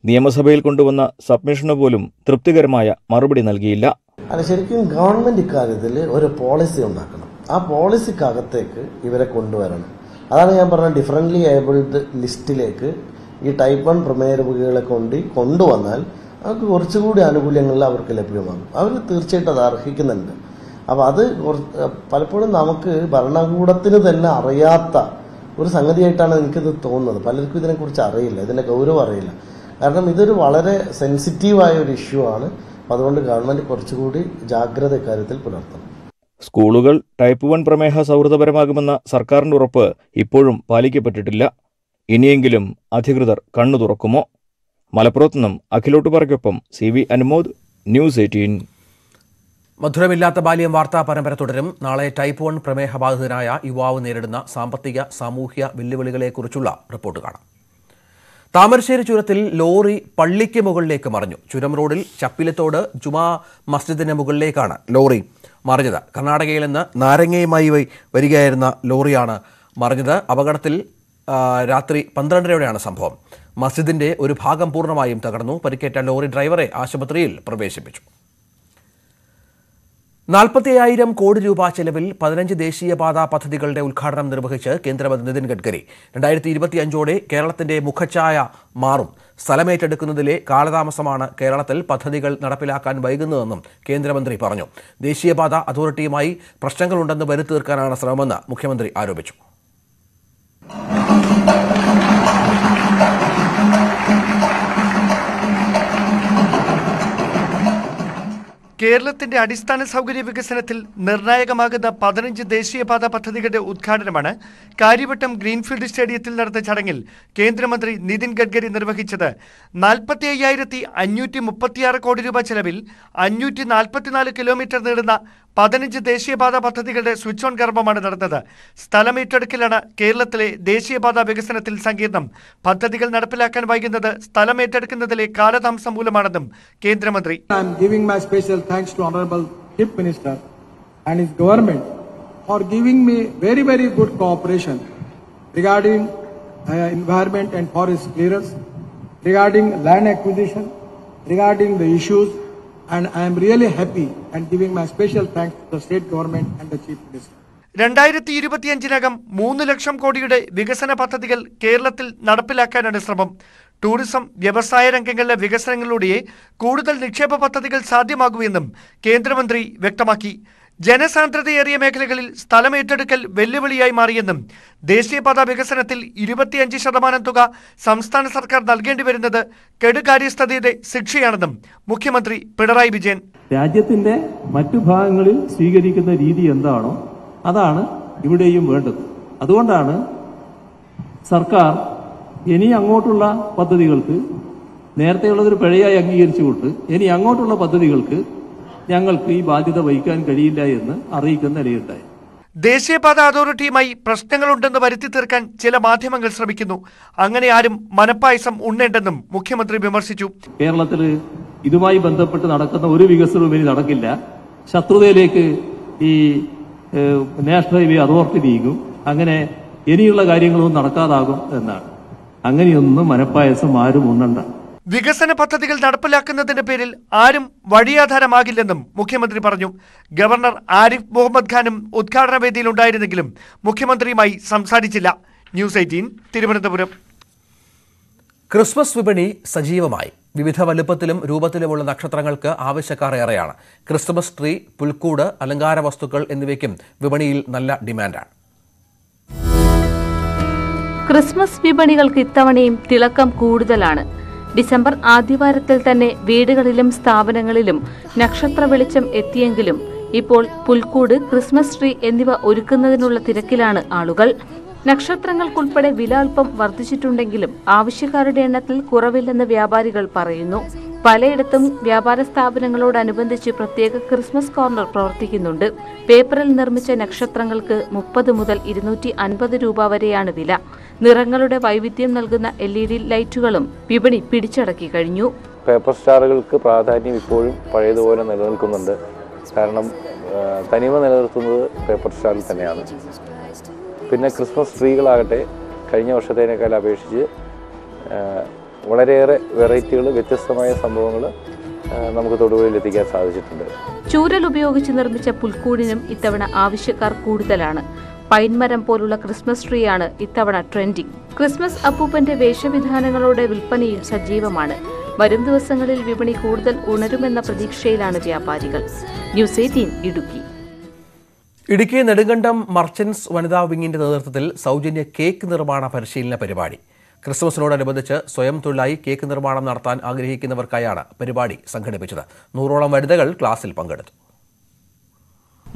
S6: നിയമസഭയിൽ കൊണ്ടുവന്ന സബ്മിഷന് പോലും തൃപ്തികരമായ മറുപടി നൽകിയില്ല
S7: അത് ശരിക്കും ഗവൺമെന്റ് ഇക്കാര്യത്തിൽ ഒരു പോളിസി ഉണ്ടാക്കണം ആ പോളിസിക്കകത്തേക്ക് ഇവരെ കൊണ്ടുവരണം അതാണ് ഞാൻ പറഞ്ഞ ഡിഫറൻ്റ്ലി ഏബിൾഡ് ലിസ്റ്റിലേക്ക് ഈ ടൈപ്പ് വൺ പ്രമേയ രോഗികളെ കൊണ്ട് കൊണ്ടുവന്നാൽ അവർക്ക് കുറച്ചുകൂടി ആനുകൂല്യങ്ങൾ അവർക്ക് ലഭ്യമാകും അവർ തീർച്ചയായിട്ടും അത് അർഹിക്കുന്നുണ്ട് അപ്പോൾ അത് പലപ്പോഴും നമുക്ക് ഭരണകൂടത്തിന് തന്നെ അറിയാത്ത ഒരു സംഗതിയായിട്ടാണ് എനിക്കിത് തോന്നുന്നത് പലർക്കും ഇതിനെക്കുറിച്ച് അറിയില്ല ഇതിൻ്റെ ഗൗരവം അറിയില്ല കാരണം ഇതൊരു വളരെ സെൻസിറ്റീവായ ഒരു ഇഷ്യൂ ആണ് അതുകൊണ്ട് ഗവൺമെൻറ് കുറച്ചുകൂടി ജാഗ്രത ഇക്കാര്യത്തിൽ പുലർത്തണം
S6: സ്കൂളുകൾ ടൈപ്പ് വൺ പ്രമേഹ സൗഹൃദപരമാകുമെന്ന സർക്കാരിൻ്റെ ഉറപ്പ് ഇപ്പോഴും പാലിക്കപ്പെട്ടിട്ടില്ല ഇനിയെങ്കിലും അധികൃതർ കണ്ണു തുറക്കുമോ മലപ്പുറത്തു നിന്നും അഖിലോട്ട് പറക്കൊപ്പം C V Anumod news eighteen
S1: മധുരമില്ലാത്ത ബാല്യം വാർത്താ പരമ്പര തുടരും നാളെ ടൈപ്പ് വൺ പ്രമേഹ ബാധിതനായ യുവാവ് നേരിടുന്ന സാമ്പത്തിക സാമൂഹ്യ വെല്ലുവിളികളെക്കുറിച്ചുള്ള റിപ്പോർട്ട് കാണാം താമരശ്ശേരി ചുരത്തിൽ ലോറി പള്ളിക്ക് മുകളിലേക്ക് മറിഞ്ഞു ചുരം റോഡിൽ ചപ്പിലത്തോട് ജുമാ മസ്ജിദിന് മുകളിലേക്കാണ് ലോറി മറിഞ്ഞത് കർണാടകയിൽ നിന്ന് നാരങ്ങയുമായി വരികയായിരുന്ന ലോറിയാണ് മറിഞ്ഞത് അപകടത്തിൽ രാത്രി പന്ത്രണ്ടരയോടെയാണ് സംഭവം മസ്ജിദിന്റെ ഒരു ഭാഗം പൂർണ്ണമായും തകർന്നു പരിക്കേറ്റ ലോറി ഡ്രൈവറെ ആശുപത്രിയിൽ പ്രവേശിപ്പിച്ചു നാൽപ്പത്തിയായിരം കോടി രൂപ ചെലവിൽ പതിനഞ്ച് ദേശീയപാതാ പദ്ധതികളുടെ ഉദ്ഘാടനം നിർവഹിച്ച് കേന്ദ്രമന്ത്രി നിതിൻ ഗഡ്കരി രണ്ടായിരത്തി ഇരുപത്തിയഞ്ചോടെ കേരളത്തിന്റെ മുഖഛായ മാറും സ്ഥലമേറ്റെടുക്കുന്നതിലെ കാലതാമസമാണ് കേരളത്തിൽ പദ്ധതികൾ നടപ്പിലാക്കാൻ വൈകുന്നതെന്നും കേന്ദ്രമന്ത്രി പറഞ്ഞു ദേശീയപാത അതോറിറ്റിയുമായി പ്രശ്നങ്ങളുണ്ടെന്ന് വരുത്തീർക്കാനാണ് ശ്രമമെന്ന് മുഖ്യമന്ത്രി ആരോപിച്ചു
S12: കേരളത്തിന്റെ അടിസ്ഥാന സൗകര്യ വികസനത്തിൽ നിർണായകമാകുന്ന പതിനഞ്ച് ദേശീയപാത പദ്ധതികളുടെ ഉദ്ഘാടനമാണ് കാര്യവട്ടം ഗ്രീൻഫീൽഡ് സ്റ്റേഡിയത്തിൽ നടന്ന ചടങ്ങിൽ കേന്ദ്രമന്ത്രി നിതിൻ ഗഡ്കരി നിർവഹിച്ചത് നാൽപ്പത്തി അയ്യായിരത്തി അഞ്ഞൂറ്റി മുപ്പത്തിയാറ് കോടി രൂപ ചെലവിൽ അഞ്ഞൂറ്റി നാൽപ്പത്തിനാല് കിലോമീറ്റർ നീളുന്ന പതിനഞ്ച് ദേശീയപാത പദ്ധതികളുടെ സ്വിച്ച് ഓൺ കർമ്മമാണ് നടന്നത് സ്ഥലമേറ്റെടുക്കലാണ് കേരളത്തിലെ ദേശീയപാത വികസനത്തിൽ സങ്കീർണം പദ്ധതികൾ നടപ്പിലാക്കാൻ വൈകുന്നത് സ്ഥലമേറ്റെടുക്കുന്നതിലെ കാലതാമസം മൂലമാണെന്നും കേന്ദ്രമന്ത്രി for giving me very very good cooperation regarding
S1: uh, environment and forest clearance regarding land acquisition regarding the issues and I am really happy and giving my special thanks to the
S12: state government and the chief minister. രണ്ടായിരത്തി ഇരുപത്തിയഞ്ചിനകം മൂന്ന് ലക്ഷം കോടിയുടെ വികസന പദ്ധതികൾ കേരളത്തിൽ നടപ്പിലാക്കാനാണ് ശ്രമം ടൂറിസം വ്യവസായ രംഗങ്ങളിലെ വികസനങ്ങളിലൂടെ കൂടുതൽ നിക്ഷേപ പദ്ധതികൾ സാധ്യമാകുമെന്നും കേന്ദ്രമന്ത്രി വ്യക്തമാക്കി ജനസാന്ദ്രതയേറിയ മേഖലകളിൽ സ്ഥലമേറ്റെടുക്കൽ വെല്ലുവിളിയായി മാറിയെന്നും ദേശീയപാത വികസനത്തിൽ ഇരുപത്തിയഞ്ച് ശതമാനം തുക സംസ്ഥാന സർക്കാർ നൽകേണ്ടി വരുന്നത് കെടുകാര്യസ്ഥതയുടെ ശിക്ഷയാണെന്നും മുഖ്യമന്ത്രി പിണറായി വിജയൻ
S7: രാജ്യത്തിന്റെ മറ്റു ഭാഗങ്ങളിൽ സ്വീകരിക്കുന്ന രീതി എന്താണോ അതാണ് ഇവിടെയും വേണ്ടത് അതുകൊണ്ടാണ് സർക്കാർ ഇനി അങ്ങോട്ടുള്ള പദ്ധതികൾക്ക് നേരത്തെയുള്ളതൊരു പിഴയായി
S12: അംഗീകരിച്ചുകൊണ്ട് ഇനി അങ്ങോട്ടുള്ള പദ്ധതികൾക്ക് ഞങ്ങൾക്ക് ഈ ബാധ്യത വഹിക്കാൻ കഴിയില്ല എന്ന് അറിയിക്കുന്ന നിലയുണ്ടായി ദേശീയപാത അതോറിറ്റിയുമായി പ്രശ്നങ്ങളുണ്ടെന്ന് വരുത്തി തീർക്കാൻ ചില മാധ്യമങ്ങൾ ശ്രമിക്കുന്നു അങ്ങനെ ആരും മനപ്പായസം ഉണ്ണേണ്ടെന്നും മുഖ്യമന്ത്രി വിമർശിച്ചു കേരളത്തിൽ ഇതുമായി ബന്ധപ്പെട്ട് നടക്കുന്ന ഒരു വികസനവും ഇനി നടക്കില്ല ശത്രുതയിലേക്ക്
S7: ഈ നാഷണൽ ഹൈവേ അതോറിറ്റി നീങ്ങും അങ്ങനെ ഇനിയുള്ള കാര്യങ്ങളൊന്നും നടക്കാതാകും എന്നാണ് അങ്ങനെയൊന്നും മനപ്പായസം ആരും ഉണ്ണണ്ട
S12: വികസന പദ്ധതികൾ നടപ്പിലാക്കുന്നതിന്റെ പേരിൽ ആരും വഴിയാധാരമാകില്ലെന്നും മുഖ്യമന്ത്രി പറഞ്ഞു ഗവർണർ ആരിഫ് മുഹമ്മദ് ഖാനും ഉദ്ഘാടന വേദിയിലുണ്ടായിരുന്നെങ്കിലും മുഖ്യമന്ത്രിയുമായി സംസാരിച്ചില്ല ന്യൂസ് എയ്റ്റീൻ തിരുവനന്തപുരം ക്രിസ്മസ് വിപണി സജീവമായി വിവിധ
S1: വലുപ്പത്തിലും രൂപത്തിലുമുള്ള നക്ഷത്രങ്ങൾക്ക് ആവശ്യക്കാർ ഏറെയാണ് ക്രിസ്മസ് ട്രീ പുൽക്കൂട് അലങ്കാര വസ്തുക്കൾ എന്നിവയ്ക്കും വിപണിയിൽ നല്ല ഡിമാൻഡാണ്
S4: ക്രിസ്മസ് വിപണികൾക്ക് ഇത്തവണയും തിളക്കം കൂടുതലാണ് ഡിസംബർ ആദ്യവാരത്തിൽ തന്നെ വീടുകളിലും സ്ഥാപനങ്ങളിലും നക്ഷത്ര വെളിച്ചം എത്തിയെങ്കിലും ഇപ്പോൾ പുൽക്കൂട് ക്രിസ്മസ് ട്രീ എന്നിവ ഒരുക്കുന്നതിനുള്ള തിരക്കിലാണ് ആളുകൾ നക്ഷത്രങ്ങൾക്കുൾപ്പെടെ വില അല്പം വർദ്ധിച്ചിട്ടുണ്ടെങ്കിലും ആവശ്യക്കാരുടെ എണ്ണത്തിൽ കുറവില്ലെന്ന് വ്യാപാരികൾ പറയുന്നു പലയിടത്തും വ്യാപാര സ്ഥാപനങ്ങളോടനുബന്ധിച്ച് പ്രത്യേക ക്രിസ്മസ് കോർണർ പ്രവർത്തിക്കുന്നുണ്ട് പേപ്പറിൽ നിർമ്മിച്ച നക്ഷത്രങ്ങൾക്ക് മുപ്പത് മുതൽ ഇരുന്നൂറ്റി രൂപ വരെയാണ് വില നിറങ്ങളുടെ വൈവിധ്യം നൽകുന്ന എൽ ഇ ഡി ലൈറ്റുകളും വിപണി പിടിച്ചടക്കി കഴിഞ്ഞു
S7: പേപ്പർ സ്റ്റാറുകൾക്ക് പ്രാധാന്യം ഇപ്പോഴും പഴയതുപോലെ നിലനിൽക്കുന്നുണ്ട് കാരണം തനിമ നിലനിർത്തുന്നത് പേപ്പർ സ്റ്റാറിൽ തന്നെയാണ് പിന്നെ ക്രിസ്മസ് ട്രീകളാകട്ടെ കഴിഞ്ഞ വർഷത്തേനേക്കാൾ അപേക്ഷിച്ച് വളരെയേറെ വെറൈറ്റികൾ വ്യത്യസ്തമായ സംഭവങ്ങൾ നമുക്ക് തൊടുപുഴയിൽ എത്തിക്കാൻ സാധിച്ചിട്ടുണ്ട്
S4: ചൂരൽ ഉപയോഗിച്ച് നിർമ്മിച്ച പുൽക്കൂടിനും ഇത്തവണ ആവശ്യക്കാർ കൂടുതലാണ് പൈൻമരം പോലുള്ള ക്രിസ്മസ് ട്രീയാണ് ഇത്തവണ ട്രെൻഡിംഗ് ക്രിസ്മസ് അപ്പൂപ്പന്റെ വേഷവിധാനങ്ങളുടെ വിൽപ്പനയിൽ സജീവമാണ് വരും ദിവസങ്ങളിൽ വിപണി കൂടുതൽ ഉണരുമെന്ന പ്രതീക്ഷയിലാണ് വ്യാപാരികൾ news eighteen Idukki
S1: Idukki Nedumkandam merchants വനിതാ വിങ്ങിന്റെ നേതൃത്വത്തിൽ സൗജന്യ കേക്ക് നിർമ്മാണ പരിശീലന പരിപാടി ക്രിസ്മസിനോടനുബന്ധിച്ച് സ്വയം തൊഴിലായി കേക്ക് നിർമ്മാണം നടത്താൻ ആഗ്രഹിക്കുന്നവർക്കായാണ് പരിപാടി സംഘടിപ്പിച്ചത് നൂറോളം വനിതകൾ ക്ലാസിൽ
S5: പങ്കെടുത്തു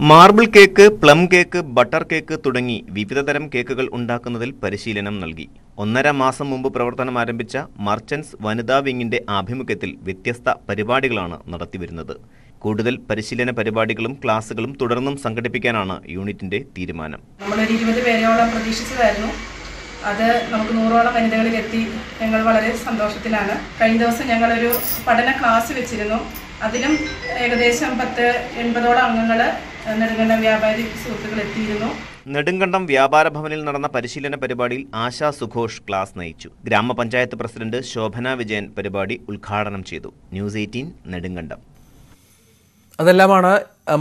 S5: marble cake plum cake butter cake തുടങ്ങി വിവിധതരം കേക്കുകൾ ഉണ്ടാക്കുന്നതിൽ പരിശീലനം നൽകി ഒന്നര മാസം മുമ്പ് പ്രവർത്തനം ആരംഭിച്ച മർച്ചൻസ് വനിതാ വിങ്ങിന്റെ ആഭിമുഖ്യത്തിൽ വ്യത്യസ്ത പരിപാടികളാണ് നടത്തിവരുന്നത് കൂടുതൽ പരിശീലന പരിപാടികളും ക്ലാസുകളും തുടർന്നും സംഘടിപ്പിക്കാനാണ് യൂണിറ്റിന്റെ തീരുമാനം
S9: പേരോളം പ്രതീക്ഷിച്ചതായിരുന്നു
S4: അത് നമുക്ക് നൂറോളം എത്തി ഞങ്ങൾ വളരെ സന്തോഷത്തിലാണ് കഴിഞ്ഞ ദിവസം ഞങ്ങളൊരു പഠന ക്ലാസ് വെച്ചിരുന്നു അതിലും ഏകദേശം പത്ത് എൺപതോളം അംഗങ്ങൾ
S9: നെടുങ്കണ്ടം എത്തിയിരുന്നു
S5: വ്യാപാര ഭവനിൽ നടന്ന പരിശീലന പരിപാടിയിൽ ആശാ സുഘോഷ് ക്ലാസ് നയിച്ചു ഗ്രാമപഞ്ചായത്ത് പ്രസിഡന്റ് ശോഭന വിജയൻ പരിപാടി ഉദ്ഘാടനം ചെയ്തു ന്യൂസ് എയ്റ്റീൻ നെടുങ്കണ്ടം
S1: അതെല്ലാമാണ്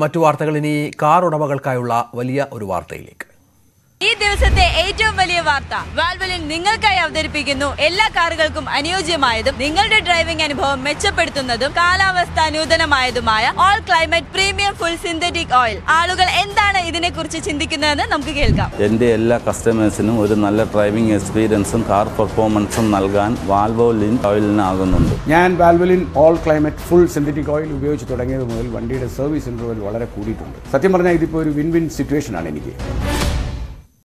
S1: മറ്റു വാർത്തകൾ ഇനി കാർ ഉടമകൾക്കായുള്ള വലിയ ഒരു വാർത്തയിലേക്ക്
S4: ഈ ദിവസത്തെ ഏറ്റവും വലിയ വാർത്ത വാൽവലിൽ നിങ്ങൾക്കായി അവതരിപ്പിക്കുന്നു എല്ലാ കാറുകൾക്കും അനുയോജ്യമായതും നിങ്ങളുടെ ഡ്രൈവിംഗ് അനുഭവം മെച്ചപ്പെടുത്തുന്നതും കാലാവസ്ഥ നൂതനമായതുമായ all climate premium full synthetic oil ആളുകൾ എന്താണ് ഇതിനെ കുറിച്ച് ചിന്തിക്കുന്നതെന്ന് നമുക്ക് കേൾക്കാം
S8: എന്റെ എല്ലാ കസ്റ്റമേഴ്സിനും ഒരു നല്ല ഡ്രൈവിംഗ് എക്സ്പീരിയൻസും കാർ പെർഫോമൻസും നൽകാൻ വാൽവോലിൻ ഓയിലിനാകുന്നുണ്ട് ഞാൻ Valvoline
S7: all climate full synthetic oil ഉപയോഗിച്ച് തുടങ്ങിയത് മുതൽ വണ്ടിയുടെ സർവീസ് ഇന്റർവൽ വളരെ കൂടിയിട്ടുണ്ട് സത്യം പറഞ്ഞാൽ ഇതിപ്പോ ഒരു വിൻ വിൻ സിറ്റുവേഷൻ ആണ് എനിക്ക്